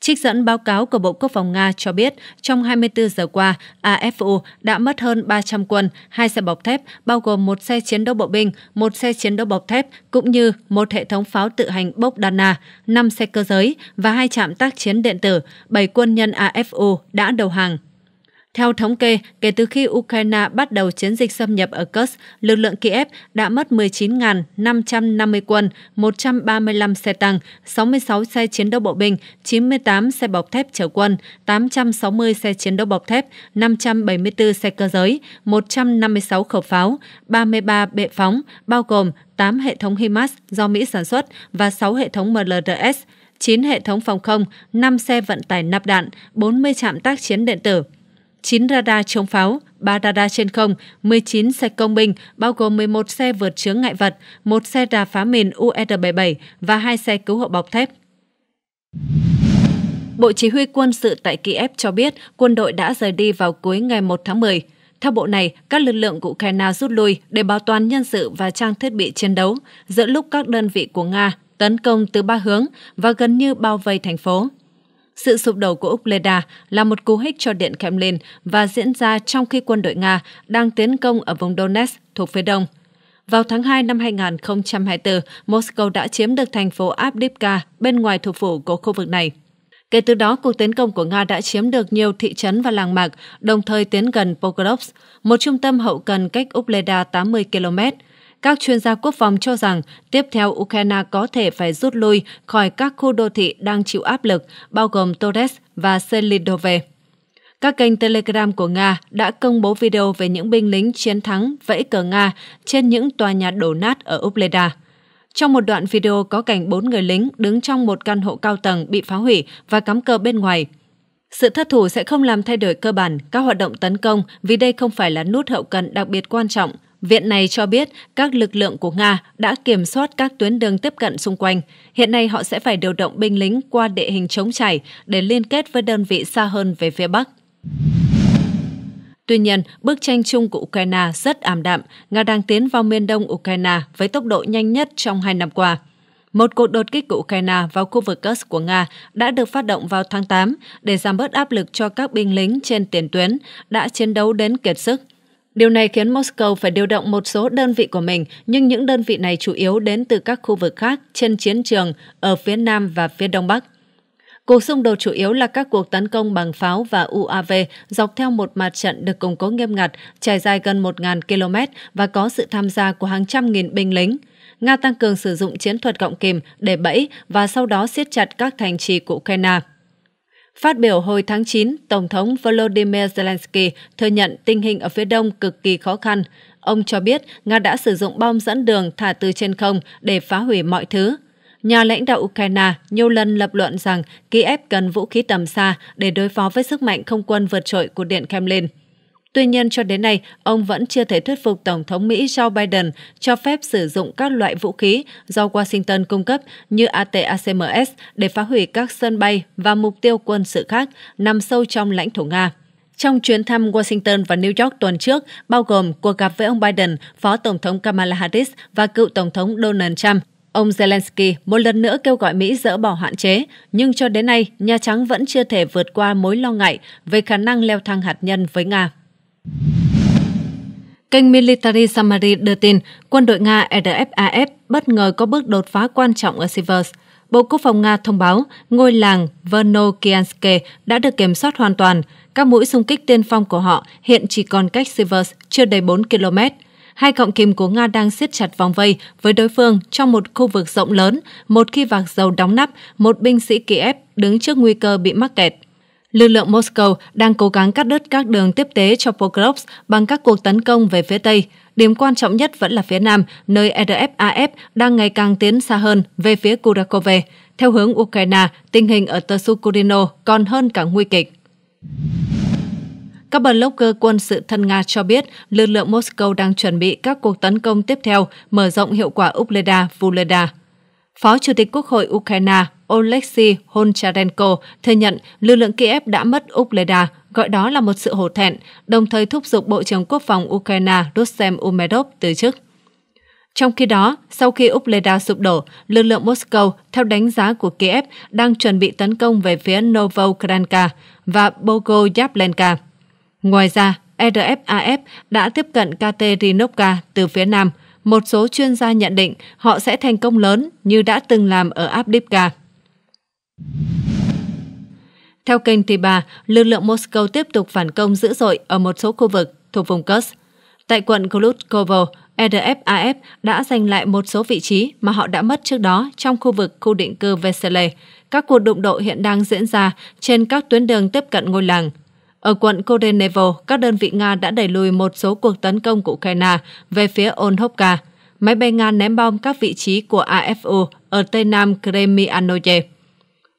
Trích dẫn báo cáo của Bộ Quốc phòng Nga cho biết, trong 24 giờ qua, AFU đã mất hơn 300 quân, hai xe bọc thép, bao gồm một xe chiến đấu bộ binh, một xe chiến đấu bọc thép, cũng như một hệ thống pháo tự hành Bogdana, 5 xe cơ giới và hai trạm tác chiến điện tử, 7 quân nhân AFU đã đầu hàng. Theo thống kê, kể từ khi Ukraine bắt đầu chiến dịch xâm nhập ở Kursk, lực lượng Kiev đã mất 19.550 quân, 135 xe tăng, 66 xe chiến đấu bộ binh, 98 xe bọc thép chở quân, 860 xe chiến đấu bọc thép, 574 xe cơ giới, 156 khẩu pháo, 33 bệ phóng, bao gồm 8 hệ thống HIMARS do Mỹ sản xuất và 6 hệ thống MLRS, 9 hệ thống phòng không, 5 xe vận tải nạp đạn, 40 trạm tác chiến điện tử, 9 radar chống pháo, 3 radar trên không, 19 xe công binh, bao gồm 11 xe vượt chướng ngại vật, 1 xe đà phá mìn UR-77 e và 2 xe cứu hộ bọc thép. Bộ Chỉ huy quân sự tại Kiev cho biết quân đội đã rời đi vào cuối ngày 1 tháng 10. Theo bộ này, các lực lượng của Ukraine rút lui để bảo toàn nhân sự và trang thiết bị chiến đấu giữa lúc các đơn vị của Nga tấn công từ ba hướng và gần như bao vây thành phố. Sự sụp đổ của Ukleda là một cú hích cho Điện Kremlin và diễn ra trong khi quân đội Nga đang tiến công ở vùng Donetsk thuộc phía đông. Vào tháng 2 năm 2024, Moscow đã chiếm được thành phố Avdiivka bên ngoài thủ phủ của khu vực này. Kể từ đó, cuộc tiến công của Nga đã chiếm được nhiều thị trấn và làng mạc, đồng thời tiến gần Pokrovsk, một trung tâm hậu cần cách Ubleda 80 km các chuyên gia quốc phòng cho rằng tiếp theo Ukraine có thể phải rút lui khỏi các khu đô thị đang chịu áp lực, bao gồm Torres và Selidove. Các kênh Telegram của Nga đã công bố video về những binh lính chiến thắng vẫy cờ Nga trên những tòa nhà đổ nát ở Upleda. Trong một đoạn video có cảnh bốn người lính đứng trong một căn hộ cao tầng bị phá hủy và cắm cờ bên ngoài. Sự thất thủ sẽ không làm thay đổi cơ bản các hoạt động tấn công vì đây không phải là nút hậu cần đặc biệt quan trọng Viện này cho biết các lực lượng của Nga đã kiểm soát các tuyến đường tiếp cận xung quanh. Hiện nay họ sẽ phải điều động binh lính qua địa hình chống chảy để liên kết với đơn vị xa hơn về phía Bắc. Tuy nhiên, bức tranh chung của Ukraine rất ảm đạm. Nga đang tiến vào miền đông Ukraine với tốc độ nhanh nhất trong hai năm qua. Một cuộc đột kích của Ukraine vào khu vực Kursk của Nga đã được phát động vào tháng 8 để giảm bớt áp lực cho các binh lính trên tiền tuyến đã chiến đấu đến kiệt sức – Điều này khiến Moscow phải điều động một số đơn vị của mình, nhưng những đơn vị này chủ yếu đến từ các khu vực khác trên chiến trường ở phía Nam và phía Đông Bắc. Cuộc xung đột chủ yếu là các cuộc tấn công bằng pháo và UAV dọc theo một mặt trận được củng cố nghiêm ngặt, trải dài gần 1.000 km và có sự tham gia của hàng trăm nghìn binh lính. Nga tăng cường sử dụng chiến thuật gọng kìm để bẫy và sau đó siết chặt các thành trì của Ukraine. Phát biểu hồi tháng 9, Tổng thống Volodymyr Zelensky thừa nhận tình hình ở phía đông cực kỳ khó khăn. Ông cho biết Nga đã sử dụng bom dẫn đường thả từ trên không để phá hủy mọi thứ. Nhà lãnh đạo Ukraine nhiều lần lập luận rằng Kiev cần vũ khí tầm xa để đối phó với sức mạnh không quân vượt trội của Điện Kremlin. Tuy nhiên, cho đến nay, ông vẫn chưa thể thuyết phục Tổng thống Mỹ Joe Biden cho phép sử dụng các loại vũ khí do Washington cung cấp như ATACMS để phá hủy các sân bay và mục tiêu quân sự khác nằm sâu trong lãnh thổ Nga. Trong chuyến thăm Washington và New York tuần trước, bao gồm cuộc gặp với ông Biden, Phó Tổng thống Kamala Harris và cựu Tổng thống Donald Trump, ông Zelensky một lần nữa kêu gọi Mỹ dỡ bỏ hạn chế, nhưng cho đến nay, Nhà Trắng vẫn chưa thể vượt qua mối lo ngại về khả năng leo thang hạt nhân với Nga. Kênh Military Summary đưa tin, quân đội Nga RFAF e bất ngờ có bước đột phá quan trọng ở Sivers. Bộ Quốc phòng Nga thông báo ngôi làng Vernokianske đã được kiểm soát hoàn toàn. Các mũi xung kích tiên phong của họ hiện chỉ còn cách Sivers chưa đầy 4 km. Hai cọng kìm của Nga đang siết chặt vòng vây với đối phương trong một khu vực rộng lớn. Một khi vạc dầu đóng nắp, một binh sĩ Kiev đứng trước nguy cơ bị mắc kẹt lực lượng Moscow đang cố gắng cắt đứt các đường tiếp tế cho Pokrovsk bằng các cuộc tấn công về phía Tây. Điểm quan trọng nhất vẫn là phía Nam, nơi RFAF đang ngày càng tiến xa hơn về phía Kurakove. Theo hướng Ukraine, tình hình ở Tsukurino còn hơn cả nguy kịch. Các blogger quân sự thân Nga cho biết lực lượng Moscow đang chuẩn bị các cuộc tấn công tiếp theo mở rộng hiệu quả Ubleda-Vuleda. Phó Chủ tịch Quốc hội Ukraine Oleksiy Honcharenko thừa nhận lực lượng Kiev đã mất Ukleda, gọi đó là một sự hổ thẹn, đồng thời thúc giục Bộ trưởng Quốc phòng Ukraine Rustem Umerov từ chức. Trong khi đó, sau khi Ukleda sụp đổ, lực lượng Moscow, theo đánh giá của Kiev, đang chuẩn bị tấn công về phía Novokranka và Bogoyavlenka. Ngoài ra, RFAF đã tiếp cận Katerinovka từ phía nam. Một số chuyên gia nhận định họ sẽ thành công lớn như đã từng làm ở Avdiivka. Theo kênh T3, lực lượng Moscow tiếp tục phản công dữ dội ở một số khu vực thuộc vùng Kursk. Tại quận Klutkovo, RFAF e đã giành lại một số vị trí mà họ đã mất trước đó trong khu vực khu định cư Vesele. Các cuộc đụng độ hiện đang diễn ra trên các tuyến đường tiếp cận ngôi làng. Ở quận Korenevo, các đơn vị Nga đã đẩy lùi một số cuộc tấn công của Ukraine về phía Onhovka. Máy bay Nga ném bom các vị trí của AFU ở tây nam Kremianoye.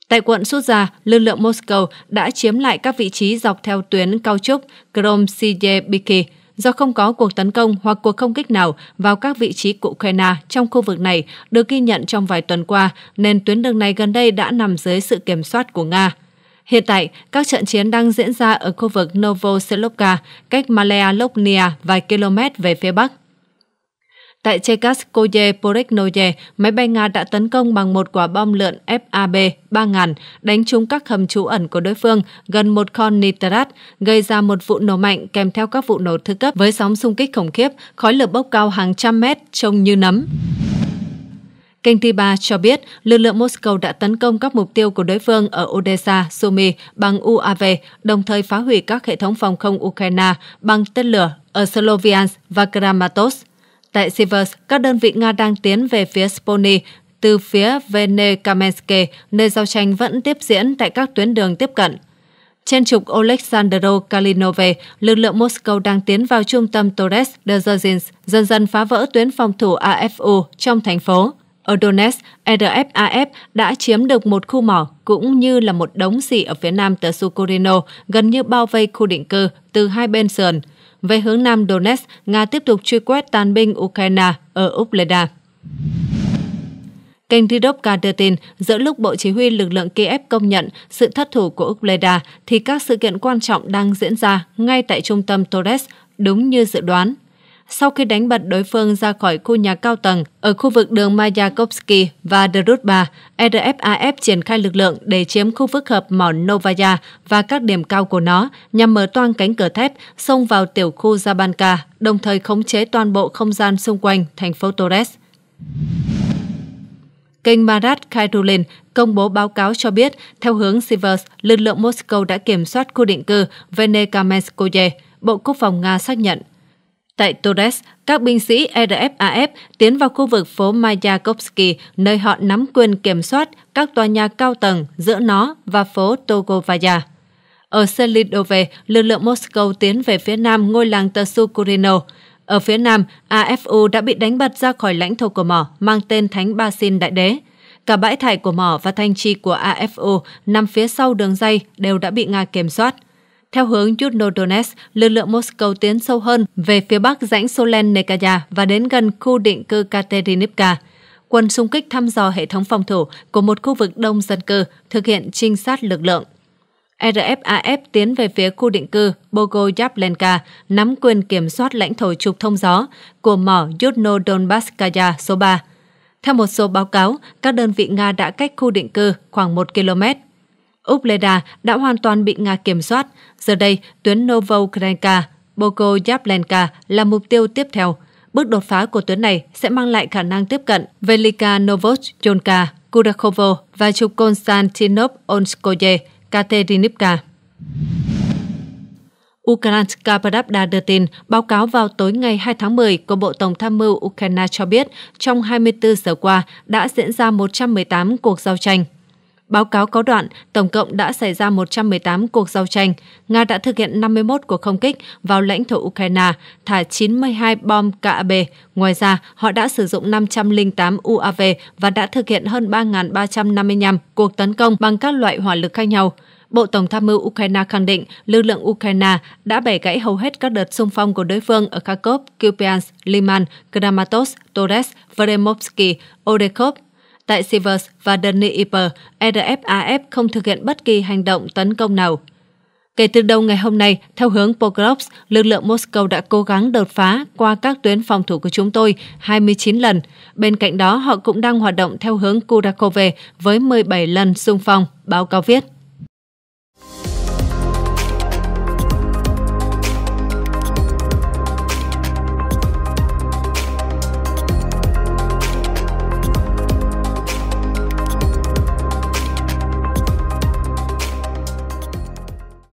Tại quận Suza, lực lượng Moscow đã chiếm lại các vị trí dọc theo tuyến cao trúc Kromsiyebiki do không có cuộc tấn công hoặc cuộc không kích nào vào các vị trí của Ukraine trong khu vực này được ghi nhận trong vài tuần qua, nên tuyến đường này gần đây đã nằm dưới sự kiểm soát của Nga. Hiện tại, các trận chiến đang diễn ra ở khu vực Novoselovka, cách Malea vài km về phía bắc. Tại Chekasskoye Poreknoye, máy bay Nga đã tấn công bằng một quả bom lượn FAB-3000 đánh trúng các hầm trú ẩn của đối phương gần một con nitrat, gây ra một vụ nổ mạnh kèm theo các vụ nổ thứ cấp với sóng xung kích khủng khiếp, khói lửa bốc cao hàng trăm mét trông như nấm. Kênh Tiba cho biết lực lượng Moscow đã tấn công các mục tiêu của đối phương ở Odessa, Sumy bằng UAV, đồng thời phá hủy các hệ thống phòng không Ukraine bằng tên lửa ở Sloviansk và Kramatorsk. Tại Sivers, các đơn vị Nga đang tiến về phía Spony từ phía Venekamensky, nơi giao tranh vẫn tiếp diễn tại các tuyến đường tiếp cận. Trên trục Oleksandro Kalinove, lực lượng Moscow đang tiến vào trung tâm Torres de Zerzins, dần dần phá vỡ tuyến phòng thủ AFU trong thành phố. Ở Donetsk, RFAF đã chiếm được một khu mỏ cũng như là một đống xỉ ở phía nam tờ Sukurino, gần như bao vây khu định cư từ hai bên sườn. Về hướng Nam Donetsk, Nga tiếp tục truy quét tàn binh Ukraine ở Upleda. Kênh Ridovka đưa tin, giữa lúc Bộ Chỉ huy lực lượng Kiev công nhận sự thất thủ của Upleda, thì các sự kiện quan trọng đang diễn ra ngay tại trung tâm Torres, đúng như dự đoán sau khi đánh bật đối phương ra khỏi khu nhà cao tầng ở khu vực đường Mayakovsky và Drutba, RFAF e triển khai lực lượng để chiếm khu phức hợp mỏ Novaya và các điểm cao của nó nhằm mở toang cánh cửa thép xông vào tiểu khu Zabanka, đồng thời khống chế toàn bộ không gian xung quanh thành phố Torres. Kênh Marat Kairulin công bố báo cáo cho biết, theo hướng Sivers, lực lượng Moscow đã kiểm soát khu định cư Venekamenskoye, Bộ Quốc phòng Nga xác nhận. Tại Torres, các binh sĩ RFAF e tiến vào khu vực phố Mayakovsky, nơi họ nắm quyền kiểm soát các tòa nhà cao tầng giữa nó và phố Togovaya. Ở Selidove, lực lượng Moscow tiến về phía nam ngôi làng Tsukurino. Ở phía nam, AFU đã bị đánh bật ra khỏi lãnh thổ của mỏ mang tên Thánh Basin Đại Đế. Cả bãi thải của mỏ và thanh trì của AFU nằm phía sau đường dây đều đã bị Nga kiểm soát – theo hướng Yudnodonetsk, lực lượng Moscow tiến sâu hơn về phía bắc rãnh Solen-Nekaya và đến gần khu định cư Katerinivka. Quân xung kích thăm dò hệ thống phòng thủ của một khu vực đông dân cư, thực hiện trinh sát lực lượng. RFAF tiến về phía khu định cư Bogoyavlenka, nắm quyền kiểm soát lãnh thổ trục thông gió của mỏ Yudno số 3. Theo một số báo cáo, các đơn vị Nga đã cách khu định cư khoảng 1 km Ubleda đã hoàn toàn bị Nga kiểm soát. Giờ đây, tuyến Novokrenka, Bogoyavlenka là mục tiêu tiếp theo. Bước đột phá của tuyến này sẽ mang lại khả năng tiếp cận Velika Novochonka, Kurakhovo và trục Konstantinov Onskoye, Katerinivka. Ukrainska Pravda đưa tin, báo cáo vào tối ngày 2 tháng 10 của Bộ Tổng tham mưu Ukraine cho biết trong 24 giờ qua đã diễn ra 118 cuộc giao tranh Báo cáo có đoạn, tổng cộng đã xảy ra 118 cuộc giao tranh. Nga đã thực hiện 51 cuộc không kích vào lãnh thổ Ukraine, thả 92 bom KAB. Ngoài ra, họ đã sử dụng 508 UAV và đã thực hiện hơn 3.355 cuộc tấn công bằng các loại hỏa lực khác nhau. Bộ Tổng tham mưu Ukraine khẳng định lực lượng Ukraine đã bẻ gãy hầu hết các đợt xung phong của đối phương ở Kharkov, Kupiansk, Liman, Kramatorsk, Torres, Veremovsky, Odekhov, Tại Sivers và Dnipro, RFAF e không thực hiện bất kỳ hành động tấn công nào. Kể từ đầu ngày hôm nay, theo hướng Pokrovsk, lực lượng Moscow đã cố gắng đột phá qua các tuyến phòng thủ của chúng tôi 29 lần. Bên cạnh đó, họ cũng đang hoạt động theo hướng Kurakove với 17 lần xung phong, báo cáo viết.